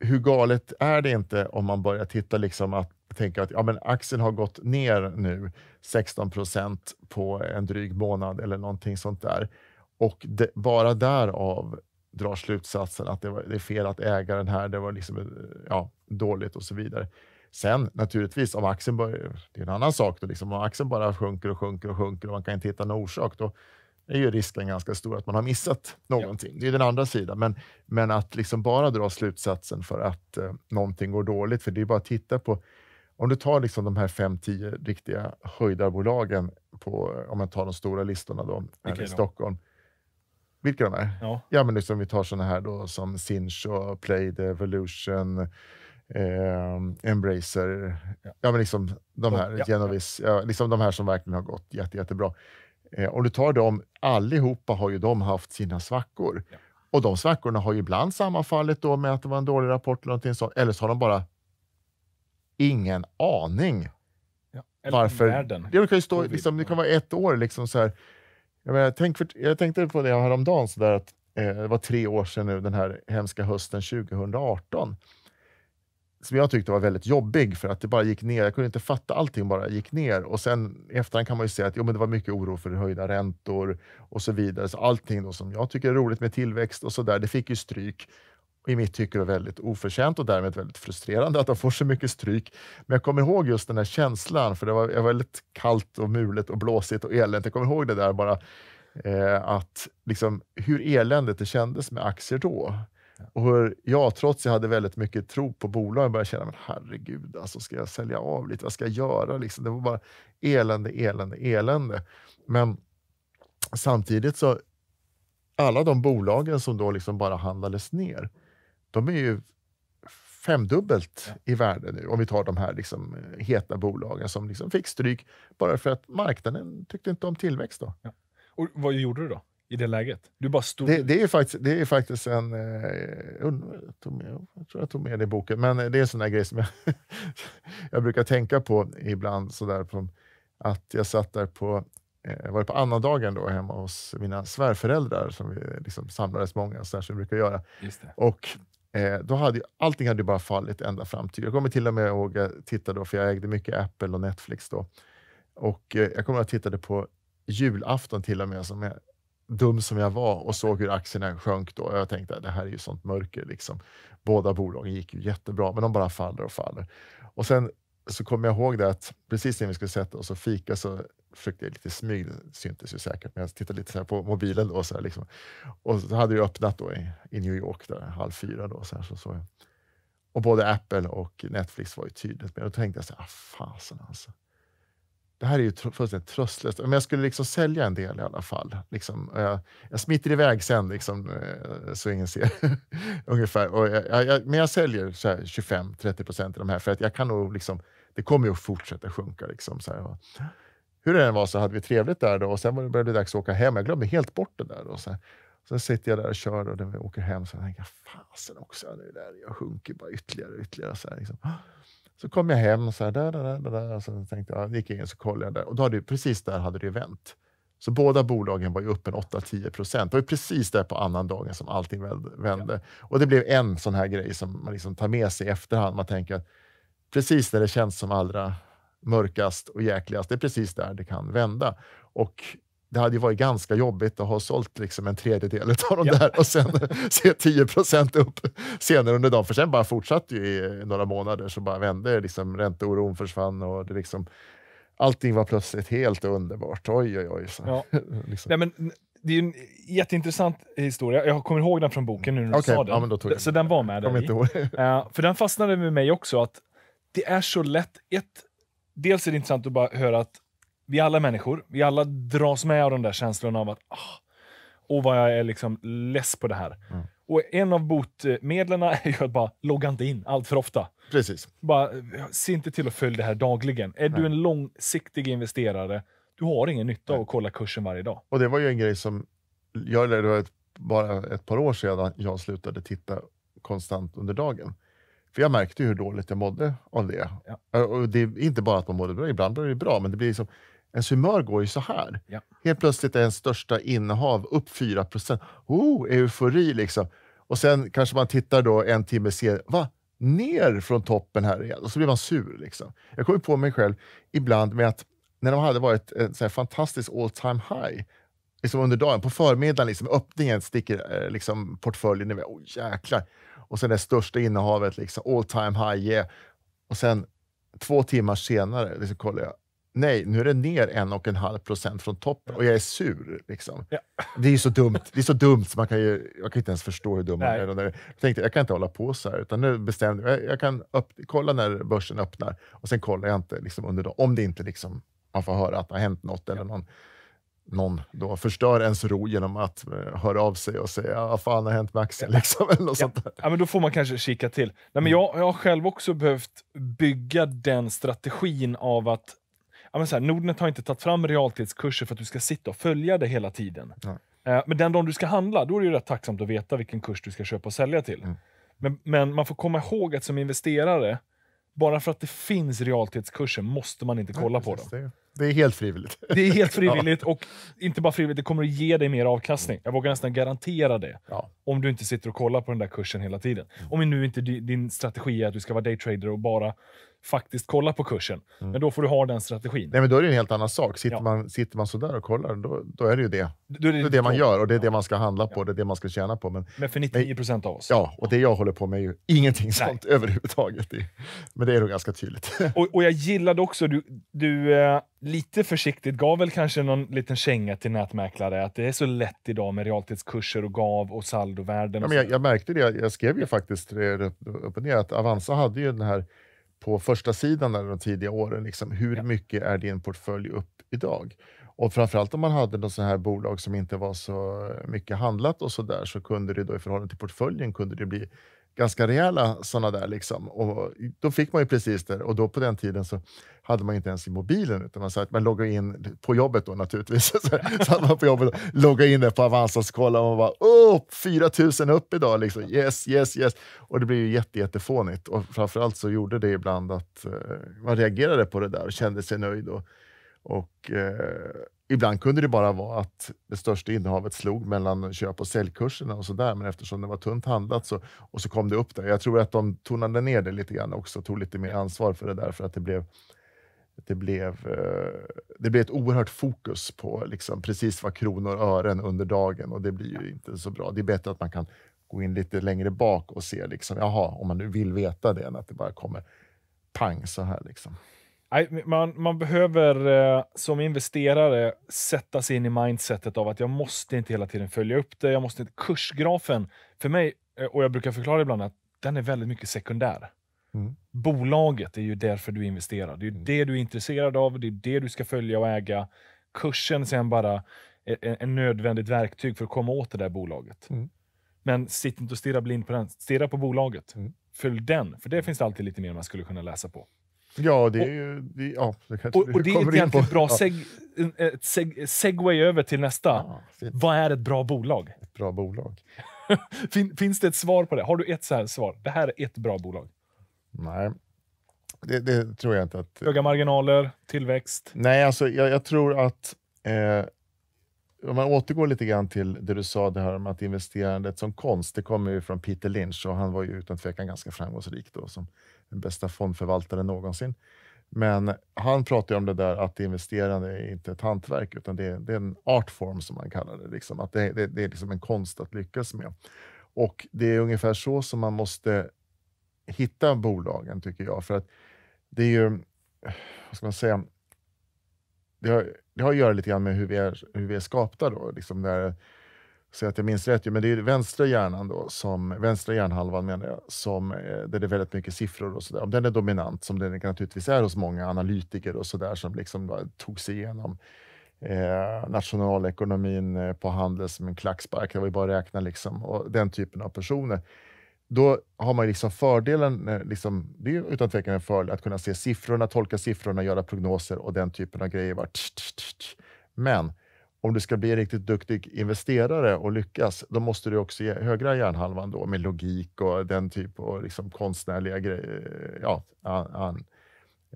hur galet är det inte om man börjar titta liksom att tänka att ja, men aktien har gått ner nu 16 procent på en dryg månad eller någonting sånt där. Och det, bara därav drar slutsatsen att det, var, det är fel att äga den här, det var liksom, eh, ja, dåligt och så vidare. Sen naturligtvis, om aktien börjar, det är en annan sak, då, liksom, om aktien bara sjunker och sjunker och sjunker och man kan inte hitta någon orsak, då är ju risken ganska stor att man har missat någonting. Ja. Det är den andra sidan. Men, men att liksom bara dra slutsatsen för att eh, någonting går dåligt, för det är bara att titta på om du tar liksom de här 5-10 riktiga höjdarbolagen, på, om man tar de stora listorna då, här okay, i Stockholm, då vilka de är? Ja. ja, men liksom vi tar sådana här då som Sinch och Play the Evolution, eh, Embracer. Ja. ja. men liksom de här, ja, Genovis, ja. liksom de här som verkligen har gått jätte, jättebra. Eh, om du tar dem, allihopa har ju de haft sina svackor. Och de svackorna har ju ibland sammanfallit då med att det var en dålig rapport eller någonting sånt. Eller så har de bara ingen aning. Ja, eller varför. Världen. Det kan ju stå, liksom, det kan vara ett år liksom så här. Jag, menar, tänk för, jag tänkte på det häromdagen, så där att eh, det var tre år sedan nu, den här hemska hösten 2018 som jag tyckte var väldigt jobbig för att det bara gick ner. Jag kunde inte fatta allting, bara gick ner. Och sen i efterhand kan man ju säga att jo, men det var mycket oro för höjda räntor och så vidare. Så allting då som jag tycker är roligt med tillväxt och så där, det fick ju stryk i mitt tycke då väldigt oförtjänt och därmed väldigt frustrerande att de får så mycket stryk. Men jag kommer ihåg just den här känslan, för det var väldigt kallt och mulet och blåsigt och eländigt. Jag kommer ihåg det där bara, eh, att liksom, hur eländigt det kändes med aktier då. Och hur jag, trots att jag hade väldigt mycket tro på bolagen, började känna, men herregud, alltså, ska jag sälja av lite? Vad ska jag göra? Liksom, det var bara elände, elände, elände. Men samtidigt så, alla de bolagen som då liksom bara handlades ner, de är ju femdubbelt ja. i värde nu, om vi tar de här liksom eh, heta bolagen som liksom fick stryk bara för att marknaden tyckte inte om tillväxt. Då. Ja. Och vad gjorde du då? i det läget? Du bara stod... Det, det, är, faktiskt, det är faktiskt en... Eh, jag, tog med, jag tror jag tog med det i boken, men eh, det är en sån där grej som jag, jag brukar tänka på ibland. Sådär, på, att jag satt där på, var på annandagen då, hemma hos mina svärföräldrar, som vi liksom samlades många, så, där, som vi brukar göra. Och Eh, då hade allting hade bara fallit ända fram till... Jag kommer till och med ihåg, jag eh, tittade då, för jag ägde mycket Apple och Netflix då. Och eh, Jag kommer att jag tittade på julafton till och med, som jag, dum som jag var, och såg hur aktierna sjönk då. jag tänkte att det här är ju sånt mörker. Liksom. Båda bolagen gick ju jättebra, men de bara faller och faller. Och sen så kommer jag ihåg det att precis när vi skulle sätta oss och fika så försökte jag lite smyg syntes säkert, men jag tittade lite så på mobilen då. Så här, liksom. Och så hade det öppnat då i, i, New York där, halv fyra då. Så här, så, så. Och både Apple och Netflix var ju tydligt med. Då tänkte jag så här, ah, fasen alltså. Det här är ju fullständigt tröstlöst. Men jag skulle liksom sälja en del i alla fall. Liksom, jag, jag smiter iväg sen liksom, eh, så ingen ser. Ungefär. Och jag, jag, men jag säljer 25-30 procent i de här för att jag kan nog liksom, det kommer ju att fortsätta sjunka. Liksom, så här hur det än var så hade vi trevligt där då, och sen började det dags att åka hem. Jag glömde helt bort det där. Då, så. Sen sitter jag där och kör och när vi åker hem så tänker jag fasen också, nu där, jag sjunker bara ytterligare och ytterligare. Så, här, liksom. så kom jag hem så här, där, där, där, där, och så tänkte jag, gick jag in och kollade jag där och då hade, precis där hade det vänt. Så båda bolagen var ju upp 8-10 procent. Det var ju precis där på annan dagen som allting vände. Ja. Och det blev en sån här grej som man liksom tar med sig i efterhand. Man tänker att precis när det känns som allra mörkast och jäkligast. Det är precis där det kan vända. Och det hade ju varit ganska jobbigt att ha sålt liksom en tredjedel av de ja. där och sen se 10 upp senare under dagen. För sen bara fortsatte ju i några månader så bara vände liksom ränteoron försvann och det liksom, allting var plötsligt helt underbart. Oj, oj, oj. Så. Ja. liksom. Nej, men, det är en jätteintressant historia. Jag kommer ihåg den från boken nu när du okay. sa den. Ja, så den var med där. Uh, för den fastnade med mig också, att det är så lätt. Ett, dels är det intressant att bara höra att vi alla människor, vi alla dras med av den där känslan av att ah, åh, vad jag är liksom less på det här. Mm. Och en av botmedlen är ju att bara logga inte in allt för ofta. Precis. Bara, eh, se inte till att följa det här dagligen. Är Nej. du en långsiktig investerare, du har ingen nytta Nej. av att kolla kursen varje dag. Och det var ju en grej som jag var mig bara ett par år sedan jag slutade titta konstant under dagen. För jag märkte hur dåligt jag mådde av det. Ja. Och det är inte bara att man mådde bra, ibland blir det bra, men det blir liksom, ens humör går ju så här. Ja. Helt plötsligt är ens största innehav upp 4 Oh, eufori liksom. Och sen kanske man tittar då en timme senare, va? Ner från toppen här igen. Och så blir man sur. Liksom. Jag kommer på mig själv ibland med att när de hade varit en så här fantastisk all time high, liksom under dagen, på förmiddagen, liksom, öppningen sticker eh, liksom, portföljen iväg. Oh, jäklar! och sen det största innehavet, liksom, all time high. Yeah. Och sen två timmar senare liksom, kollar jag, nej, nu är det ner en och en halv procent från toppen och jag är sur. Liksom. Ja. Det är så dumt, det är så dumt så man kan ju, jag kan inte ens förstå hur dum man är. Jag tänkte, jag kan inte hålla på så här, utan nu bestämde jag, jag kan upp, kolla när börsen öppnar och sen kollar jag inte liksom, under dagen, om det inte liksom, man får höra att det har hänt något eller någon någon då förstör ens ro genom att eh, höra av sig och säga vad ah, fan har hänt med axeln? Liksom, eller något ja. sånt där. ja, men då får man kanske kika till. Nej, men mm. jag, jag har själv också behövt bygga den strategin av att ja, men så här, Nordnet har inte tagit fram realtidskurser för att du ska sitta och följa det hela tiden. Mm. Men den dagen du ska handla, då är det ju rätt tacksamt att veta vilken kurs du ska köpa och sälja till. Mm. Men, men man får komma ihåg att som investerare, bara för att det finns realtidskurser måste man inte kolla ja, på dem. Det är helt frivilligt. Det är helt frivilligt och inte bara frivilligt, det kommer att ge dig mer avkastning. Jag vågar nästan garantera det. Ja. Om du inte sitter och kollar på den där kursen hela tiden. Mm. Om nu inte din strategi är att du ska vara daytrader och bara faktiskt kolla på kursen. Mm. Men då får du ha den strategin. Nej, men då är det en helt annan sak. Sitter, ja. man, sitter man sådär och kollar, då, då är det ju det. Då är det, det, är det man gör och det är ja. det man ska handla på, ja. det är det man ska tjäna på. Men, men för 99 procent av oss. Ja, och det jag håller på med är ju ingenting Nej. sånt överhuvudtaget. Men det är nog ganska tydligt. Och, och jag gillade också, du, du eh, lite försiktigt gav väl kanske någon liten känga till nätmäklare att det är så lätt idag med realtidskurser och GAV och saldovärden. Och ja, men jag, jag, märkte det, jag skrev ju faktiskt upp och ner att Avanza hade ju den här på första sidan de tidiga åren, liksom, hur ja. mycket är din portfölj upp idag? Och framförallt om man hade något sånt här bolag som inte var så mycket handlat och så där så kunde det då i förhållande till portföljen kunde det bli ganska rejäla sådana där. Liksom. Och då fick man ju precis det. Och då på den tiden så hade man inte ens i mobilen, utan man, så att man loggade in på jobbet då naturligtvis. så, man på jobbet loggade in det på Avanza och kollade man bara upp, oh, 4000 upp idag. Liksom. Yes, yes, yes. Och det blev ju jätte, jättefånigt. Och framförallt så gjorde det ibland att eh, man reagerade på det där och kände sig nöjd. Och, och eh, Ibland kunde det bara vara att det största innehavet slog mellan köp och säljkurserna och sådär, men eftersom det var tunt handlat så, och så kom det upp där. Jag tror att de tonade ner det lite grann också, tog lite mer ansvar för det där, för att det blev det blev, eh, det blev ett oerhört fokus på liksom precis vad kronor och ören under dagen och det blir ju inte så bra. Det är bättre att man kan gå in lite längre bak och se, liksom, jaha, om man nu vill veta det, än att det bara kommer pang så här. Liksom. Man, man behöver eh, som investerare sätta sig in i mindsetet av att jag måste inte hela tiden följa upp det. Jag måste inte, kursgrafen, för mig, eh, och jag brukar förklara ibland att den är väldigt mycket sekundär. Mm. Bolaget är ju därför du investerar. Det är mm. det du är intresserad av, det är det du ska följa och äga. Kursen sen bara ett nödvändigt verktyg för att komma åt det där bolaget. Mm. Men sitt inte och stirra blind på den. Stirra på bolaget. Mm. Följ den, för det mm. finns det alltid lite mer man skulle kunna läsa på. Ja, det är ju... Det, ja, det och, och, det är ett bra seg, ett seg, segway över till nästa. Ja, Vad är ett bra bolag? Ett bra bolag? fin, finns det ett svar på det? Har du ett så här svar? Det här är ett bra bolag. Nej, det, det tror jag inte. att... Höga marginaler, tillväxt? Nej, alltså jag, jag tror att... Eh, om man återgår lite grann till det du sa det här om att investerandet som konst, det kommer ju från Peter Lynch och han var ju utan tvekan ganska framgångsrik då som den bästa fondförvaltaren någonsin. Men han pratar om det där att investerande är inte ett hantverk, utan det är, det är en artform som man kallar det. Liksom. Att det, det, det, är liksom en konst att lyckas med. Och det är ungefär så som man måste hitta bolagen, tycker jag. För att det är ju, vad ska man säga, det har, det har att göra lite grann med hur vi är, hur vi är skapta. Då, liksom där, så att jag minns rätt, men det är vänstra hjärnan då, som, vänstra hjärnhalvan menar jag, som, eh, där det är väldigt mycket siffror och sådär. Om den är dominant, som den naturligtvis är hos många analytiker och sådär som liksom tog sig igenom eh, nationalekonomin eh, på handel som en klackspark, det var ju bara att räkna liksom, och den typen av personer. Då har man liksom fördelen, eh, liksom, det är utan tvekan en fördel, att kunna se siffrorna, tolka siffrorna, göra prognoser och den typen av grejer. Bara tsch, tsch, tsch. Men om du ska bli en riktigt duktig investerare och lyckas, då måste du också ge högra hjärnhalvan då, med logik och den typ av liksom konstnärliga grejer, eh, ja, an, an,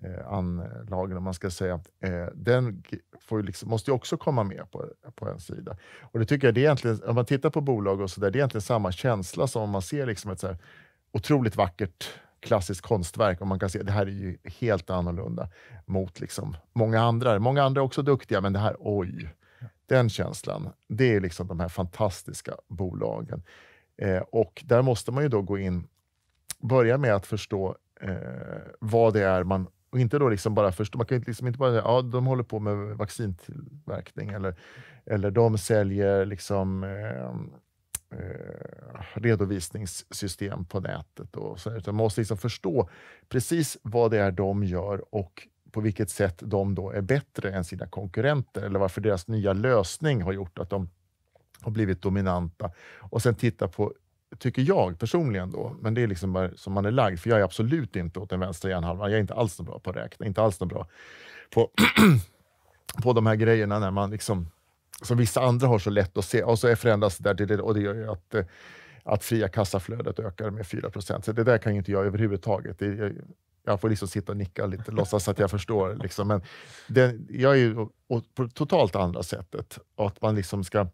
eh, anlagen, om man ska säga. Eh, den liksom, måste ju också komma med på, på en sida. Och det tycker jag, det är egentligen, om man tittar på bolag och så det är egentligen samma känsla som om man ser liksom ett så här otroligt vackert klassiskt konstverk och man kan se det här är ju helt annorlunda mot liksom många andra. Många andra är också duktiga, men det här, oj, den känslan, det är liksom de här fantastiska bolagen. Eh, och där måste man ju då gå in, börja med att förstå eh, vad det är man och inte då liksom bara förstå, man kan inte, liksom inte bara säga ja, de håller på med vaccintillverkning eller, eller de säljer liksom, eh, eh redovisningssystem på nätet. Och så, utan man måste liksom förstå precis vad det är de gör och på vilket sätt de då är bättre än sina konkurrenter eller varför deras nya lösning har gjort att de har blivit dominanta. Och sen titta på, tycker jag personligen då, men det är liksom som man är lagd, för jag är absolut inte åt den vänstra hjärnhalvan. Jag är inte alls bra på att räkna, inte alls bra på, på de här grejerna när man liksom, som vissa andra har så lätt att se. Och så förändras det där och det gör ju att eh, att fria kassaflödet ökar med 4 Så det där kan ju inte jag överhuvudtaget. Det, jag får liksom sitta och nicka lite, låtsas att jag förstår. Liksom. Men det, jag är ju på totalt andra sättet. Att man liksom ska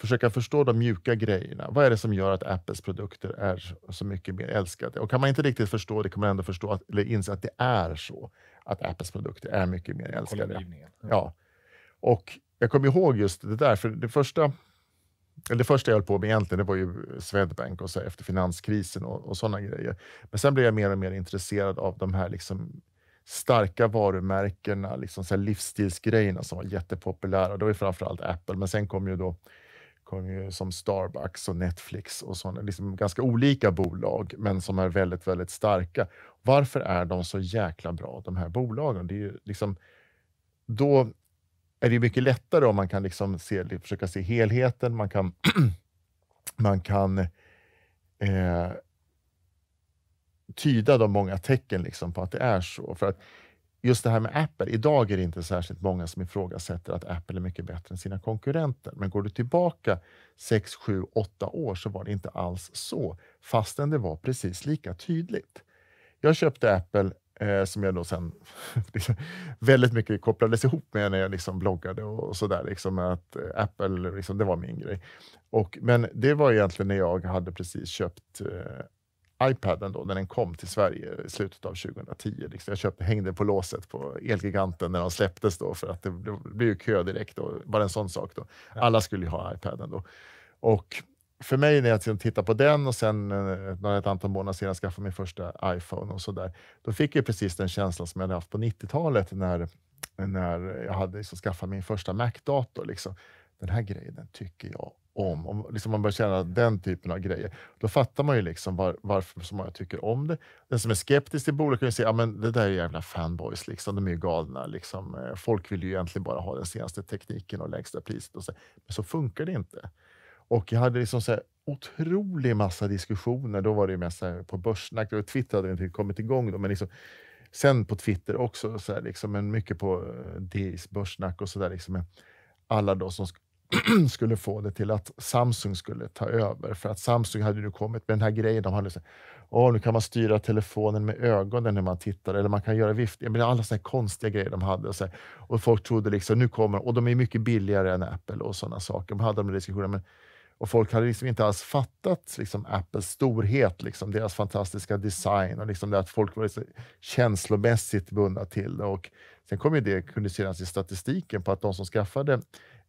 försöka förstå de mjuka grejerna. Vad är det som gör att Apples produkter är så mycket mer älskade? Och kan man inte riktigt förstå det, kan man ändå förstå att, eller inse att det är så, att Apples produkter är mycket mer älskade. Ja. Och jag kommer ihåg just det där, för det första det första jag höll på med egentligen, det var ju Swedbank och så efter finanskrisen och, och sådana grejer. Men sen blev jag mer och mer intresserad av de här liksom starka varumärkena, liksom så livsstilsgrejerna som var jättepopulära. Det var ju framförallt Apple, men sen kom ju då kom ju som Starbucks och Netflix och sådana, liksom ganska olika bolag, men som är väldigt, väldigt starka. Varför är de så jäkla bra, de här bolagen? Det är ju liksom, då är det mycket lättare om man kan liksom se, försöka se helheten. Man kan, man kan eh, tyda de många tecken liksom på att det är så. För att just det här med Apple, idag är det inte särskilt många som ifrågasätter att Apple är mycket bättre än sina konkurrenter. Men går du tillbaka 6, 7, 8 år så var det inte alls så, fastän det var precis lika tydligt. Jag köpte Apple Eh, som jag då sen liksom väldigt mycket kopplades ihop med när jag liksom bloggade och, och sådär. Liksom att eh, Apple, liksom, det var min grej. Och, men det var egentligen när jag hade precis köpt eh, iPaden då, när den kom till Sverige i slutet av 2010. Liksom. Jag köpte, hängde på låset på Elgiganten när de släpptes då, för att det, det blev ju kö direkt. Då, bara en sån sak. Då. Alla skulle ju ha iPaden då. Och för mig när jag tittar på den och sen eh, några ett antal månader senare skaffade min första iPhone och så då fick jag precis den känslan som jag hade haft på 90-talet när, när jag hade liksom skaffat min första Mac-dator. Liksom. Den här grejen tycker jag om. om liksom man börjar känna den typen av grejer. Då fattar man ju liksom var, varför så många tycker om det. Den som är skeptisk till bolag kan ju säga att ah, det där är jävla fanboys, liksom. de är ju galna. Liksom. Folk vill ju egentligen bara ha den senaste tekniken och lägsta priset. Och så. Men så funkar det inte. Och jag hade liksom så här otrolig massa diskussioner. Då var det ju mest på Börssnack. Twitter hade inte kommit igång då, men liksom, sen på Twitter också, så här, liksom, men mycket på eh, DIs Börssnack och sådär. Liksom, alla då som skulle få det till att Samsung skulle ta över. För att Samsung hade nu kommit med den här grejen. De hade så här, nu kan man styra telefonen med ögonen när man tittar eller man kan göra vift. Jag menar, alla så konstiga grejer de hade. Och, så här, och folk trodde liksom, nu kommer Och de är mycket billigare än Apple och sådana saker. De hade de diskussionerna. Men och folk hade liksom inte alls fattat liksom, Apples storhet, liksom, deras fantastiska design och liksom det att folk var liksom känslomässigt bundna till det. Och sen kom ju det, kunde synas i statistiken på att de som skaffade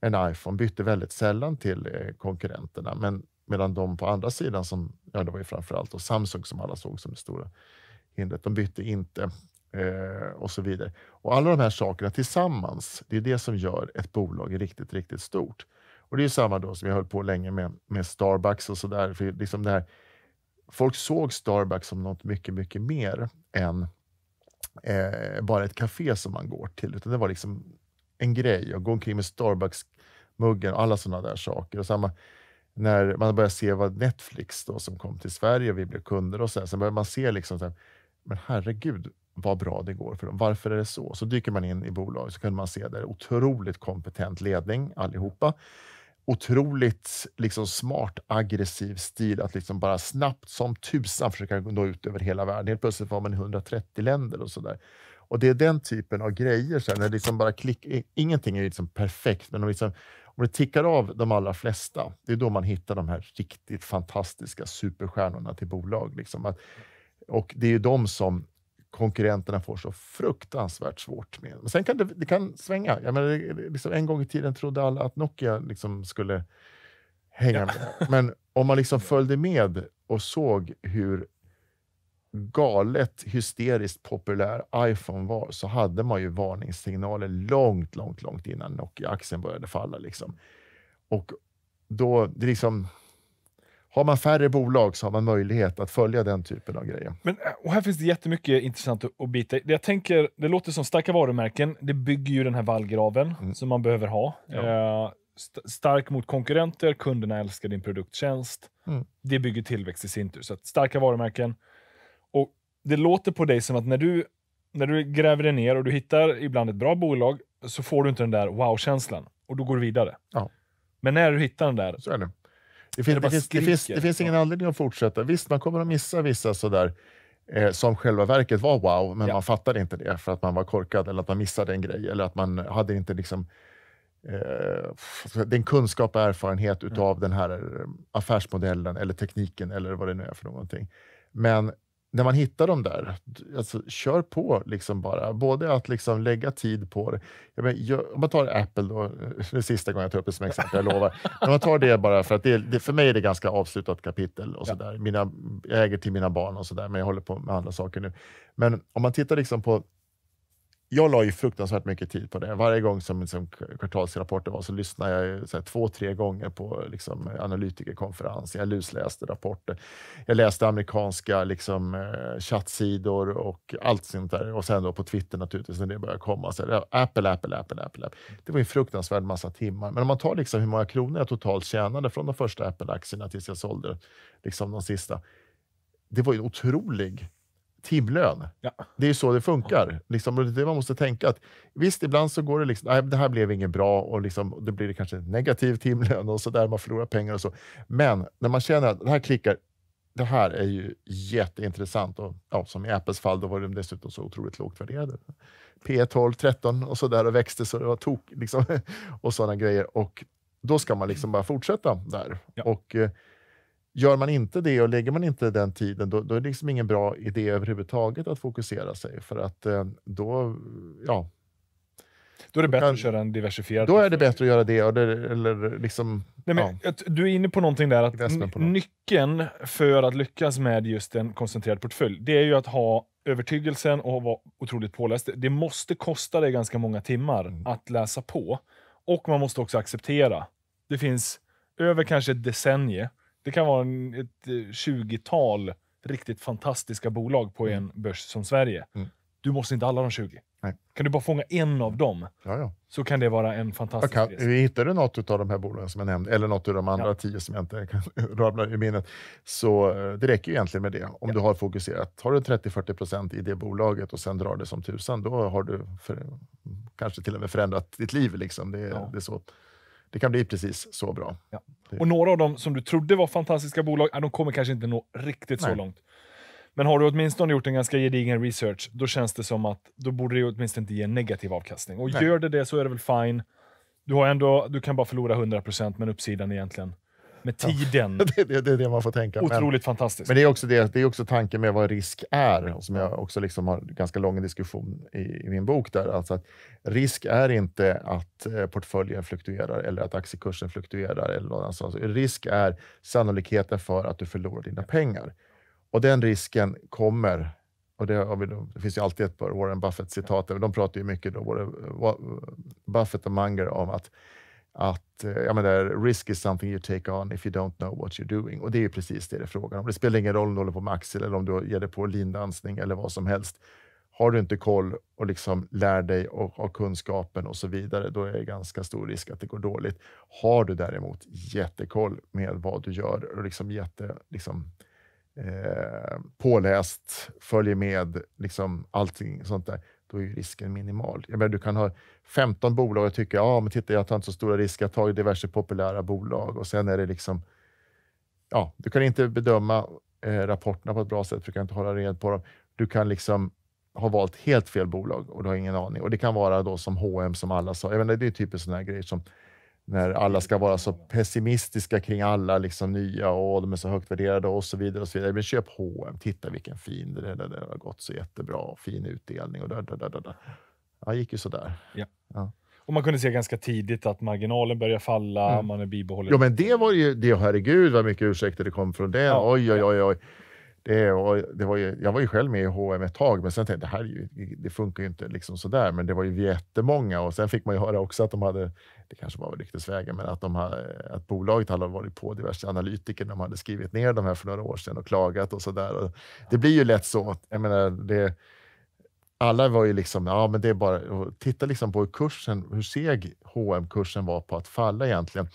en iPhone bytte väldigt sällan till eh, konkurrenterna. Men medan de på andra sidan, som, ja, det var ju framförallt och Samsung som alla såg som det stora hindret, de bytte inte eh, och så vidare. Och alla de här sakerna tillsammans, det är det som gör ett bolag riktigt, riktigt stort. Och det är samma då som jag höll på länge med, med Starbucks och sådär. liksom folk såg Starbucks som något mycket, mycket mer än eh, bara ett café som man går till, utan det var liksom en grej. Att gå omkring med Starbucks-muggen och alla sådana där saker. Och samma, när man började se vad Netflix då, som kom till Sverige och vi blev kunder och så, här, sen började man se liksom så här, men herregud vad bra det går för dem. Varför är det så? Så dyker man in i bolaget så kunde man se där otroligt kompetent ledning allihopa otroligt liksom, smart, aggressiv stil att liksom bara snabbt som tusan försöka nå ut över hela världen. Helt plötsligt var man i 130 länder och sådär. Och det är den typen av grejer. Så här, när liksom bara klick, ingenting är liksom perfekt, men om, liksom, om det tickar av de allra flesta, det är då man hittar de här riktigt fantastiska superstjärnorna till bolag. Liksom. Att, och det är ju de som konkurrenterna får så fruktansvärt svårt med. Men sen kan det, det kan svänga. Jag menar, liksom en gång i tiden trodde alla att Nokia liksom skulle hänga ja. med. Men om man liksom följde med och såg hur galet hysteriskt populär iPhone var så hade man ju varningssignaler långt, långt, långt innan Nokia-aktien började falla. Liksom. Och då, det liksom, har man färre bolag så har man möjlighet att följa den typen av grejer. Men, eh, och här finns det jättemycket intressant att bita i. Jag tänker, det låter som starka varumärken. Det bygger ju den här vallgraven mm. som man behöver ha. Ja. Eh, st stark mot konkurrenter, kunderna älskar din produkttjänst. Mm. Det bygger tillväxt i sin tur. Så starka varumärken. Och Det låter på dig som att när du, när du gräver dig ner och du hittar ibland ett bra bolag så får du inte den där wow-känslan och då går du vidare. Ja. Men när du hittar den där, det finns, det, det, finns, det, finns, det finns, ingen liksom. anledning att fortsätta. Visst, man kommer att missa vissa sådär eh, som själva verket var wow, men ja. man fattade inte det för att man var korkad eller att man missade en grej eller att man hade inte liksom eh, den kunskap och erfarenhet mm. utav mm. den här affärsmodellen eller tekniken eller vad det nu är för någonting. Men när man hittar dem där, alltså, kör på liksom bara. Både att liksom lägga tid på det. Jag men, jag, om man tar Apple, då, det sista gången jag tar upp det som exempel, jag lovar. Om man tar det bara för att det, det, för mig är det ganska avslutat kapitel. Och ja. så där. Mina, jag äger till mina barn och sådär, men jag håller på med andra saker nu. Men om man tittar liksom på jag la ju fruktansvärt mycket tid på det. Varje gång som liksom, kvartalsrapporten var så lyssnade jag så här, två, tre gånger på liksom, analytikerkonferenser. Jag lusläste rapporter. Jag läste amerikanska liksom, eh, chattsidor och allt sånt där. Och sen då på Twitter naturligtvis, när det började komma. Så här, Apple, Apple, Apple, Apple, Det var en fruktansvärd massa timmar. Men om man tar liksom, hur många kronor jag totalt tjänade från de första Apple-aktierna tills jag sålde liksom, de sista. Det var ju en otrolig timlön. Ja. Det är så det funkar. Liksom, det man måste tänka att visst, ibland så går det liksom, nej, det här blev inget bra och liksom, då blir det kanske negativ timlön och så där, man förlorar pengar och så. Men när man känner att det här klickar, det här är ju jätteintressant och ja, som i Apples fall, då var de dessutom så otroligt lågt värderade. P 12, 13 och så där och växte så det var tok liksom, och sådana grejer och då ska man liksom bara fortsätta där. Ja. Och eh, Gör man inte det och lägger man inte den tiden, då, då är det liksom ingen bra idé överhuvudtaget att fokusera sig. För att eh, då, ja, då är det bättre kan, att köra en diversifierad. Då är det bättre att göra det. Eller, eller liksom, Nej, men, ja. Du är inne på någonting där, att nyckeln för att lyckas med just en koncentrerad portfölj, det är ju att ha övertygelsen och vara otroligt påläst. Det måste kosta dig ganska många timmar mm. att läsa på. Och man måste också acceptera. Det finns över kanske ett decennium det kan vara en, ett 20-tal eh, riktigt fantastiska bolag på mm. en börs som Sverige. Mm. Du måste inte alla de 20. Nej. Kan du bara fånga en av dem ja, ja. så kan det vara en fantastisk kan, resa. Hittar du något av de här bolagen som jag nämnde, eller något av de andra ja. tio som jag inte kan rabbla i minnet, så eh, det räcker ju egentligen med det om ja. du har fokuserat. Har du 30-40 procent i det bolaget och sen drar det som tusan, då har du för, kanske till och med förändrat ditt liv. Liksom. Det, det, så, det kan bli precis så bra. Och några av dem som du trodde var fantastiska bolag, ja, de kommer kanske inte nå riktigt Nej. så långt. Men har du åtminstone gjort en ganska gedigen research, då känns det som att då borde det åtminstone inte ge en negativ avkastning. Och Nej. gör det det så är det väl fine. Du, har ändå, du kan bara förlora 100 men uppsidan egentligen med tiden. det, det, det, är det man får tänka. Otroligt men, fantastiskt. Men det är, också det, det är också tanken med vad risk är, som jag också liksom har ganska lång diskussion i, i min bok. där. Alltså att risk är inte att eh, portföljen fluktuerar eller att aktiekursen fluktuerar. eller något Alltså, risk är sannolikheten för att du förlorar dina pengar. Och den risken kommer och det, det, finns ju alltid ett par Warren Buffett-citat, de pratar ju mycket, då, Buffett och Munger, om att att eh, jag menar, risk is something you take on if you don't know what you're doing. Och det är precis det det är frågan om. Det spelar ingen roll om du håller på med axel eller om du ger dig på lindansning eller vad som helst. Har du inte koll och liksom lär dig och har kunskapen och så vidare, då är det ganska stor risk att det går dåligt. Har du däremot jättekoll med vad du gör och liksom jätte, liksom, eh, påläst, följer med, liksom allting sånt där, då är risken minimal. Jag menar, du kan ha 15 bolag och tycka ja, men titta, jag tar inte så stora risker. Jag tar diverse populära bolag och sen är det liksom. Ja, du kan inte bedöma eh, rapporterna på ett bra sätt. För du kan inte hålla reda på dem. Du kan liksom ha valt helt fel bolag och du har ingen aning. Och Det kan vara då som H&M som alla sa. Jag menar, det är typiskt sådana här grejer som när alla ska vara så pessimistiska kring alla liksom, nya och de är så högt värderade och så vidare. och så vidare. Men köp H&M, titta vilken fin, det, där, det har gått så jättebra, fin utdelning och där, där, där, där. Ja, gick ju sådär. Ja. ja. Och man kunde se ganska tidigt att marginalen börjar falla, mm. man är bibehållen. Ja, men det var ju, det, herregud vad mycket ursäkter det kom från det. Ja. Oj, oj, oj, oj det, eh, och det var ju, jag var ju själv med i H&M ett tag, men sen tänkte jag det här ju, det funkar ju inte liksom sådär. Men det var ju jättemånga och sen fick man ju höra också att de hade, det kanske bara var ryktesvägen, men att, de hade, att bolaget hade varit på diverse analytiker. när De hade skrivit ner de här för några år sedan och klagat och sådär. Det blir ju lätt så. Jag menar, det, alla var ju liksom, ja men det är bara, titta liksom på hur kursen, hur seg H&M kursen var på att falla egentligen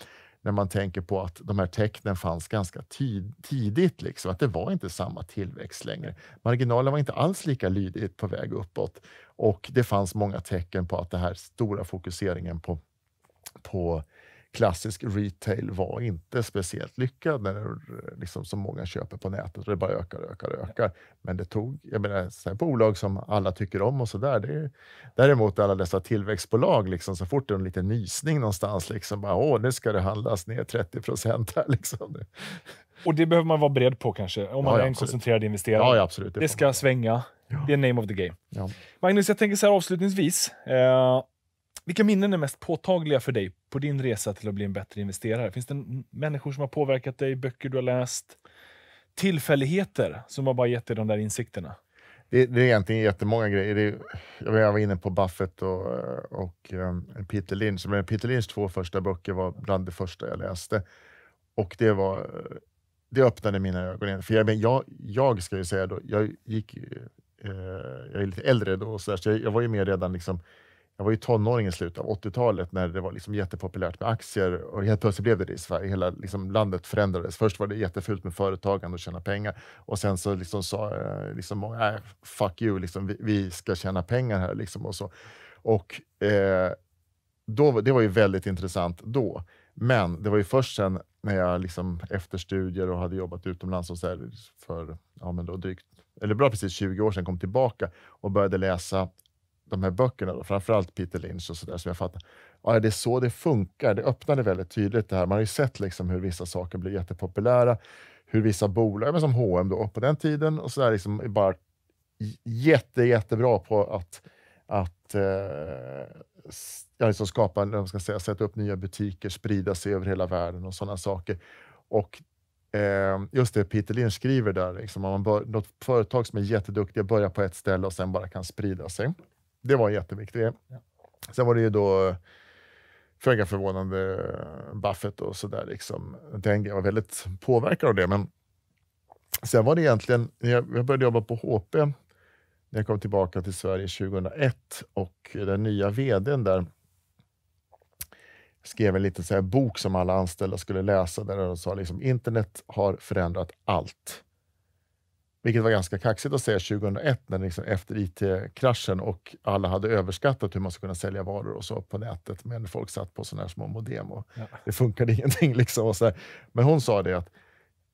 när man tänker på att de här tecknen fanns ganska tid, tidigt, liksom, att det var inte samma tillväxt längre. Marginalen var inte alls lika lydigt på väg uppåt och det fanns många tecken på att den här stora fokuseringen på, på klassisk retail var inte speciellt lyckad när liksom så många köper på nätet och det bara ökar och ökar och ökar. Men det tog, jag menar, sen bolag som alla tycker om och så där. däremot alla dessa tillväxtbolag, liksom, så fort det är en liten nysning någonstans, liksom bara, åh, nu ska det handlas ner 30 procent här. Liksom. Och det behöver man vara beredd på kanske, om man ja, ja, är en koncentrerad investerare. Ja, absolut. Det, det ska man. svänga. Det är name of the game. Magnus, jag tänker så här avslutningsvis. Eh, vilka minnen är mest påtagliga för dig på din resa till att bli en bättre investerare? Finns det människor som har påverkat dig, böcker du har läst, tillfälligheter som har bara gett dig de där insikterna? Det, det är egentligen jättemånga grejer. Det, jag var inne på Buffett och, och um, Peter Lynch. Men Peter Lynchs två första böcker var bland det första jag läste och det var det öppnade mina ögon. För jag, jag, jag ska ju säga då, jag gick eh, jag är lite äldre då, så, där, så jag, jag, var ju med redan liksom jag var ju tonåring i slutet av 80-talet när det var liksom jättepopulärt med aktier och helt plötsligt blev det det i Sverige. Hela liksom landet förändrades. Först var det jättefult med företagande och tjäna pengar och sen så liksom sa eh, liksom många, äh, fuck you, liksom, vi, vi, ska tjäna pengar här. Liksom, och så. Och, eh, då, det var ju väldigt intressant då. Men det var ju först sen när jag liksom efter studier och hade jobbat utomlands och så för ja, men då drygt, eller bra precis 20 år sedan kom tillbaka och började läsa de här böckerna, då, framförallt Peter Lynch och sådär, som jag fattar. Ja, det är så det funkar. Det öppnade väldigt tydligt det här. Man har ju sett liksom hur vissa saker blir jättepopulära, hur vissa bolag, som H&M då, på den tiden, och så där liksom bara jätte, jättebra på att, att eh, liksom skapa, de ska säga, sätta upp nya butiker, sprida sig över hela världen och sådana saker. Och eh, just det Peter Lynch skriver där, liksom, man bör, något företag som är jätteduktiga börjar på ett ställe och sen bara kan sprida sig. Det var en jätteviktig Ja. Sen var det ju då eh, föga för förvånande eh, Buffett och sådär. Liksom. Den jag var väldigt påverkad av det. Men sen var det egentligen, jag började jobba på HP när jag kom tillbaka till Sverige 2001 och den nya vdn där skrev en liten så här bok som alla anställda skulle läsa där de sa liksom internet har förändrat allt. Vilket var ganska kaxigt att säga 2001 när liksom efter IT-kraschen och alla hade överskattat hur man skulle kunna sälja varor och så på nätet. Men folk satt på sådana här små modem och ja. det funkade ingenting. Liksom och så Men hon sa det att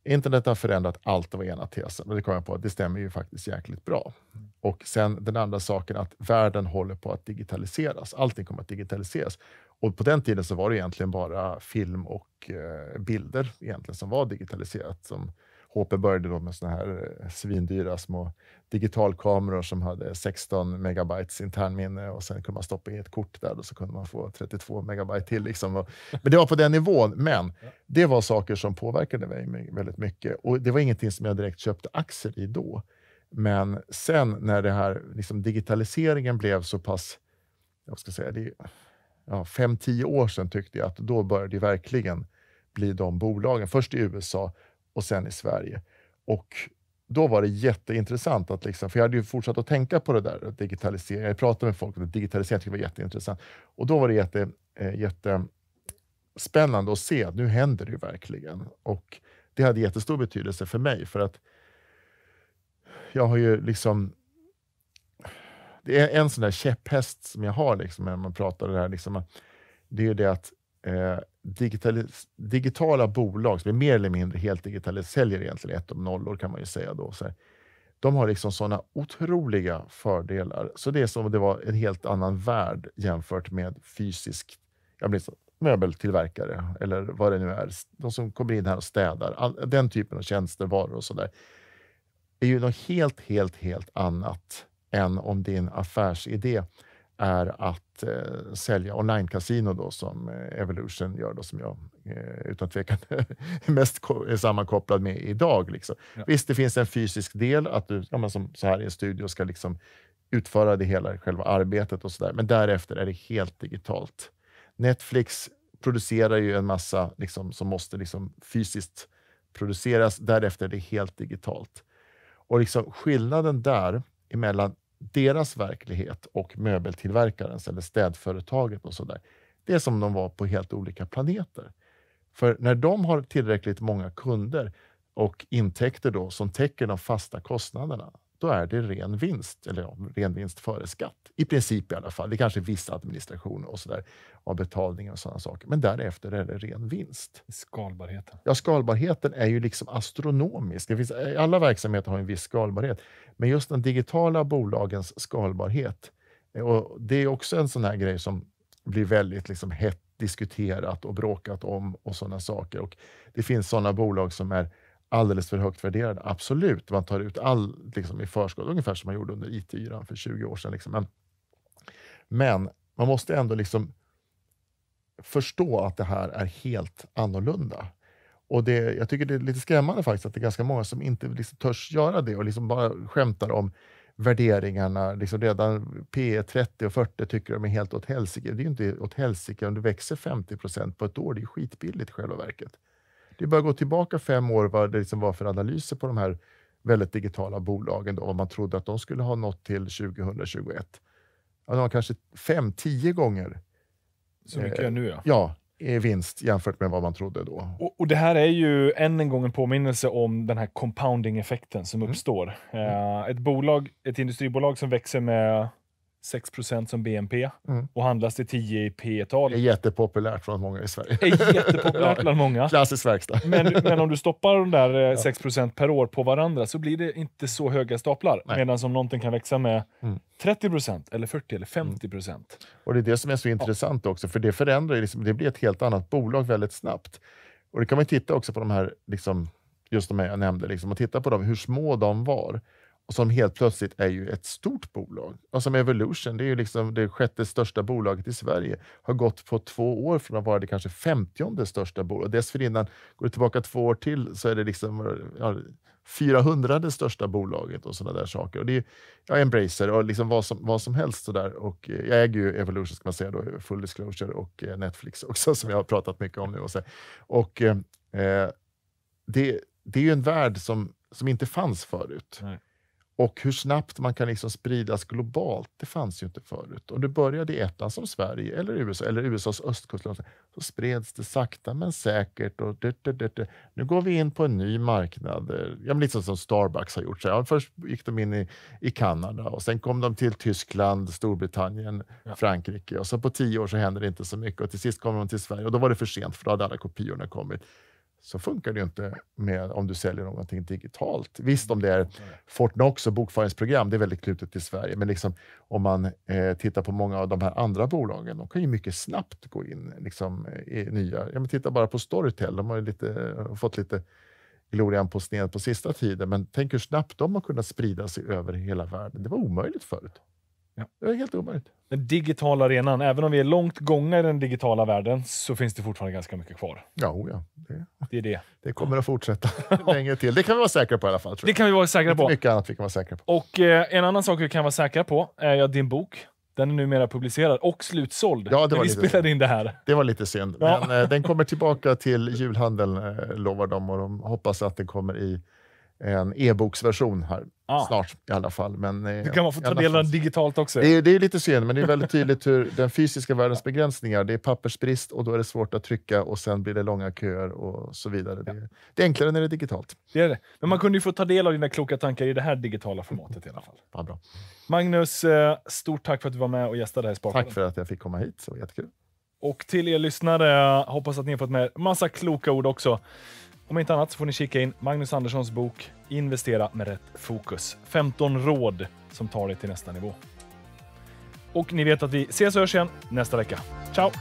internet har förändrat allt, det var ena tesen. Och det kom jag på att det stämmer ju faktiskt jäkligt bra. Mm. Och sen den andra saken att världen håller på att digitaliseras. Allting kommer att digitaliseras. Och på den tiden så var det egentligen bara film och eh, bilder egentligen som var digitaliserat. Som, HP började då med såna här eh, svindyra små digitalkameror som hade 16 megabytes internminne och sen kunde man stoppa in ett kort där och så kunde man få 32 megabyte till. Liksom. Men det var på den nivån. Men det var saker som påverkade mig väldigt mycket och det var ingenting som jag direkt köpte aktier i då. Men sen när det här, liksom digitaliseringen blev så pass, jag ska säga, det ja, fem, tio år sedan tyckte jag att då började det verkligen bli de bolagen. Först i USA och sen i Sverige. Och då var det jätteintressant, att liksom, för jag hade ju fortsatt att tänka på det där, digitalisering. Jag pratade med folk om digitalisering, tyckte det var jätteintressant. Och då var det jätte, eh, jättespännande att se att nu händer det ju verkligen. Och det hade jättestor betydelse för mig, för att jag har ju liksom... Det är en sån där käpphäst som jag har liksom, när man pratar om det här. Liksom, det är ju det att eh, digitali, digitala bolag som är mer eller mindre helt digitaliserade, säljer egentligen ett om nollor kan man ju säga då. Så här, de har liksom sådana otroliga fördelar. Så det är som om det var en helt annan värld jämfört med fysisk jag blir liksom möbeltillverkare eller vad det nu är. De som kommer in här och städar, all, den typen av tjänster, varor och sådär är ju något helt, helt, helt annat än om din affärsidé är att eh, sälja online då som eh, Evolution gör, då, som jag eh, utan tvekan är mest är sammankopplad med idag. Liksom. Ja. Visst, det finns en fysisk del, att du ja, som så här i en studio ska liksom utföra det hela, själva arbetet och sådär, men därefter är det helt digitalt. Netflix producerar ju en massa liksom, som måste liksom, fysiskt produceras, därefter är det helt digitalt. Och liksom, skillnaden där emellan deras verklighet och möbeltillverkarens eller städföretaget och sådär, det är som de var på helt olika planeter. För när de har tillräckligt många kunder och intäkter då som täcker de fasta kostnaderna, då är det ren vinst, eller ja, ren vinst före skatt. I princip i alla fall. Det kanske är viss administration och sådär av betalningar och sådana saker. Men därefter är det ren vinst. Skalbarheten. Ja, skalbarheten är ju liksom astronomisk. Det finns, eh, alla verksamheter har en viss skalbarhet, men just den digitala bolagens skalbarhet. Eh, och det är också en sån här grej som blir väldigt liksom hett diskuterat och bråkat om och sådana saker. Och det finns sådana bolag som är alldeles för högt värderade. Absolut, man tar ut allt liksom, i förskott, ungefär som man gjorde under IT-yran för 20 år sedan. Liksom. Men, men, man måste ändå liksom förstå att det här är helt annorlunda. Och det, jag tycker det är lite skrämmande faktiskt att det är ganska många som inte liksom törs göra det och liksom bara skämtar om värderingarna. Liksom redan P 30 e och 40 tycker de är helt åt helsike. Det är ju inte åt helsike om det växer 50 procent på ett år. Det är ju skitbilligt i själva verket det är bara att gå tillbaka fem år vad det liksom var för analyser på de här väldigt digitala bolagen då, om man trodde att de skulle ha nått till 2021. Ja, de har kanske fem, tio gånger så mycket eh, nu ja. ja vinst jämfört med vad man trodde då. Och, och, Det här är ju än en gång en påminnelse om den här compounding-effekten som mm. uppstår. Mm. Eh, ett bolag, ett industribolag som växer med 6 som BNP mm. och handlas till 10 i P tal. Det är jättepopulärt bland många i Sverige. är jättepopulärt bland många. Klassisk verkstad. Men, men om du stoppar de där 6 eh, per år på varandra så blir det inte så höga staplar. Nej. Medan om någonting kan växa med mm. 30 eller 40 eller 50 mm. Och Det är det som är så intressant ja. också, för det förändrar liksom, det blir ett helt annat bolag väldigt snabbt. Och Det kan man titta också på de här, liksom, just de här jag nämnde, liksom, och titta på dem, hur små de var och som helt plötsligt är ju ett stort bolag. Och som Evolution, det är ju liksom det sjätte största bolaget i Sverige, har gått på två år från att vara det kanske femtionde största bolaget. Dessförinnan, går det tillbaka två år till, så är det liksom ja, 400 det största bolaget och sådana där saker. Och det är, ja, Embracer och liksom vad, som, vad som helst. Sådär. Och eh, jag äger ju Evolution, ska man säga, då, full disclosure, och eh, Netflix också, som jag har pratat mycket om nu. Och, så. och eh, eh, det, det är ju en värld som, som inte fanns förut. Nej. Och hur snabbt man kan liksom spridas globalt, det fanns ju inte förut. Om du började i ettan som Sverige eller USA, eller USAs östkust, så spreds det sakta men säkert. Och det, det, det, Nu går vi in på en ny marknad, ja, lite som Starbucks har gjort. Så, ja, först gick de in i, i Kanada och sen kom de till Tyskland, Storbritannien, ja. Frankrike och så på tio år så händer det inte så mycket och till sist kommer de till Sverige och då var det för sent för då hade alla kopiorna kommit så funkar det ju inte med om du säljer någonting digitalt. Visst, om det är Fortnox och bokföringsprogram, det är väldigt klutet till Sverige, men liksom, om man eh, tittar på många av de här andra bolagen, de kan ju mycket snabbt gå in liksom, i nya. Ja, men titta bara på Storytel, de har lite, fått lite glorian på sned på sista tiden, men tänk hur snabbt de har kunnat sprida sig över hela världen. Det var omöjligt förut. Ja. Det är helt omöjligt. Den digitala arenan, även om vi är långt gångna i den digitala världen, så finns det fortfarande ganska mycket kvar. Ja, ja. Det, det är det. Det kommer att fortsätta länge till. Det kan vi vara säkra på i alla fall. det kan vi vara säkra på. Mycket annat vi kan vara säkra på. Och eh, en annan sak vi kan vara säkra på är ja, din bok. Den är numera publicerad och slutsåld ja, det var när vi lite spelade synd. in det här. Det var lite synd, ja. men eh, den kommer tillbaka till julhandeln eh, lovar de och de hoppas att den kommer i en e-boksversion här. Ah. Snart i alla fall. Men, eh, kan man få ta del av den digitalt också? Det är, det är lite synd, men det är väldigt tydligt hur den fysiska världens begränsningar. Det är pappersbrist och då är det svårt att trycka och sen blir det långa köer och så vidare. Ja. Det, det, är enklare när det är digitalt. Det är det. Men man kunde ju få ta del av dina kloka tankar i det här digitala formatet i alla fall. Ja, bra. Magnus, eh, stort tack för att du var med och gästade här i Sparpodden. Tack för att jag fick komma hit. Det var jättekul. Och till er lyssnare, hoppas att ni har fått med massa kloka ord också. Om inte annat så får ni kika in Magnus Anderssons bok Investera med rätt fokus. 15 råd som tar dig till nästa nivå. Och ni vet att vi ses och hörs igen nästa vecka. Ciao!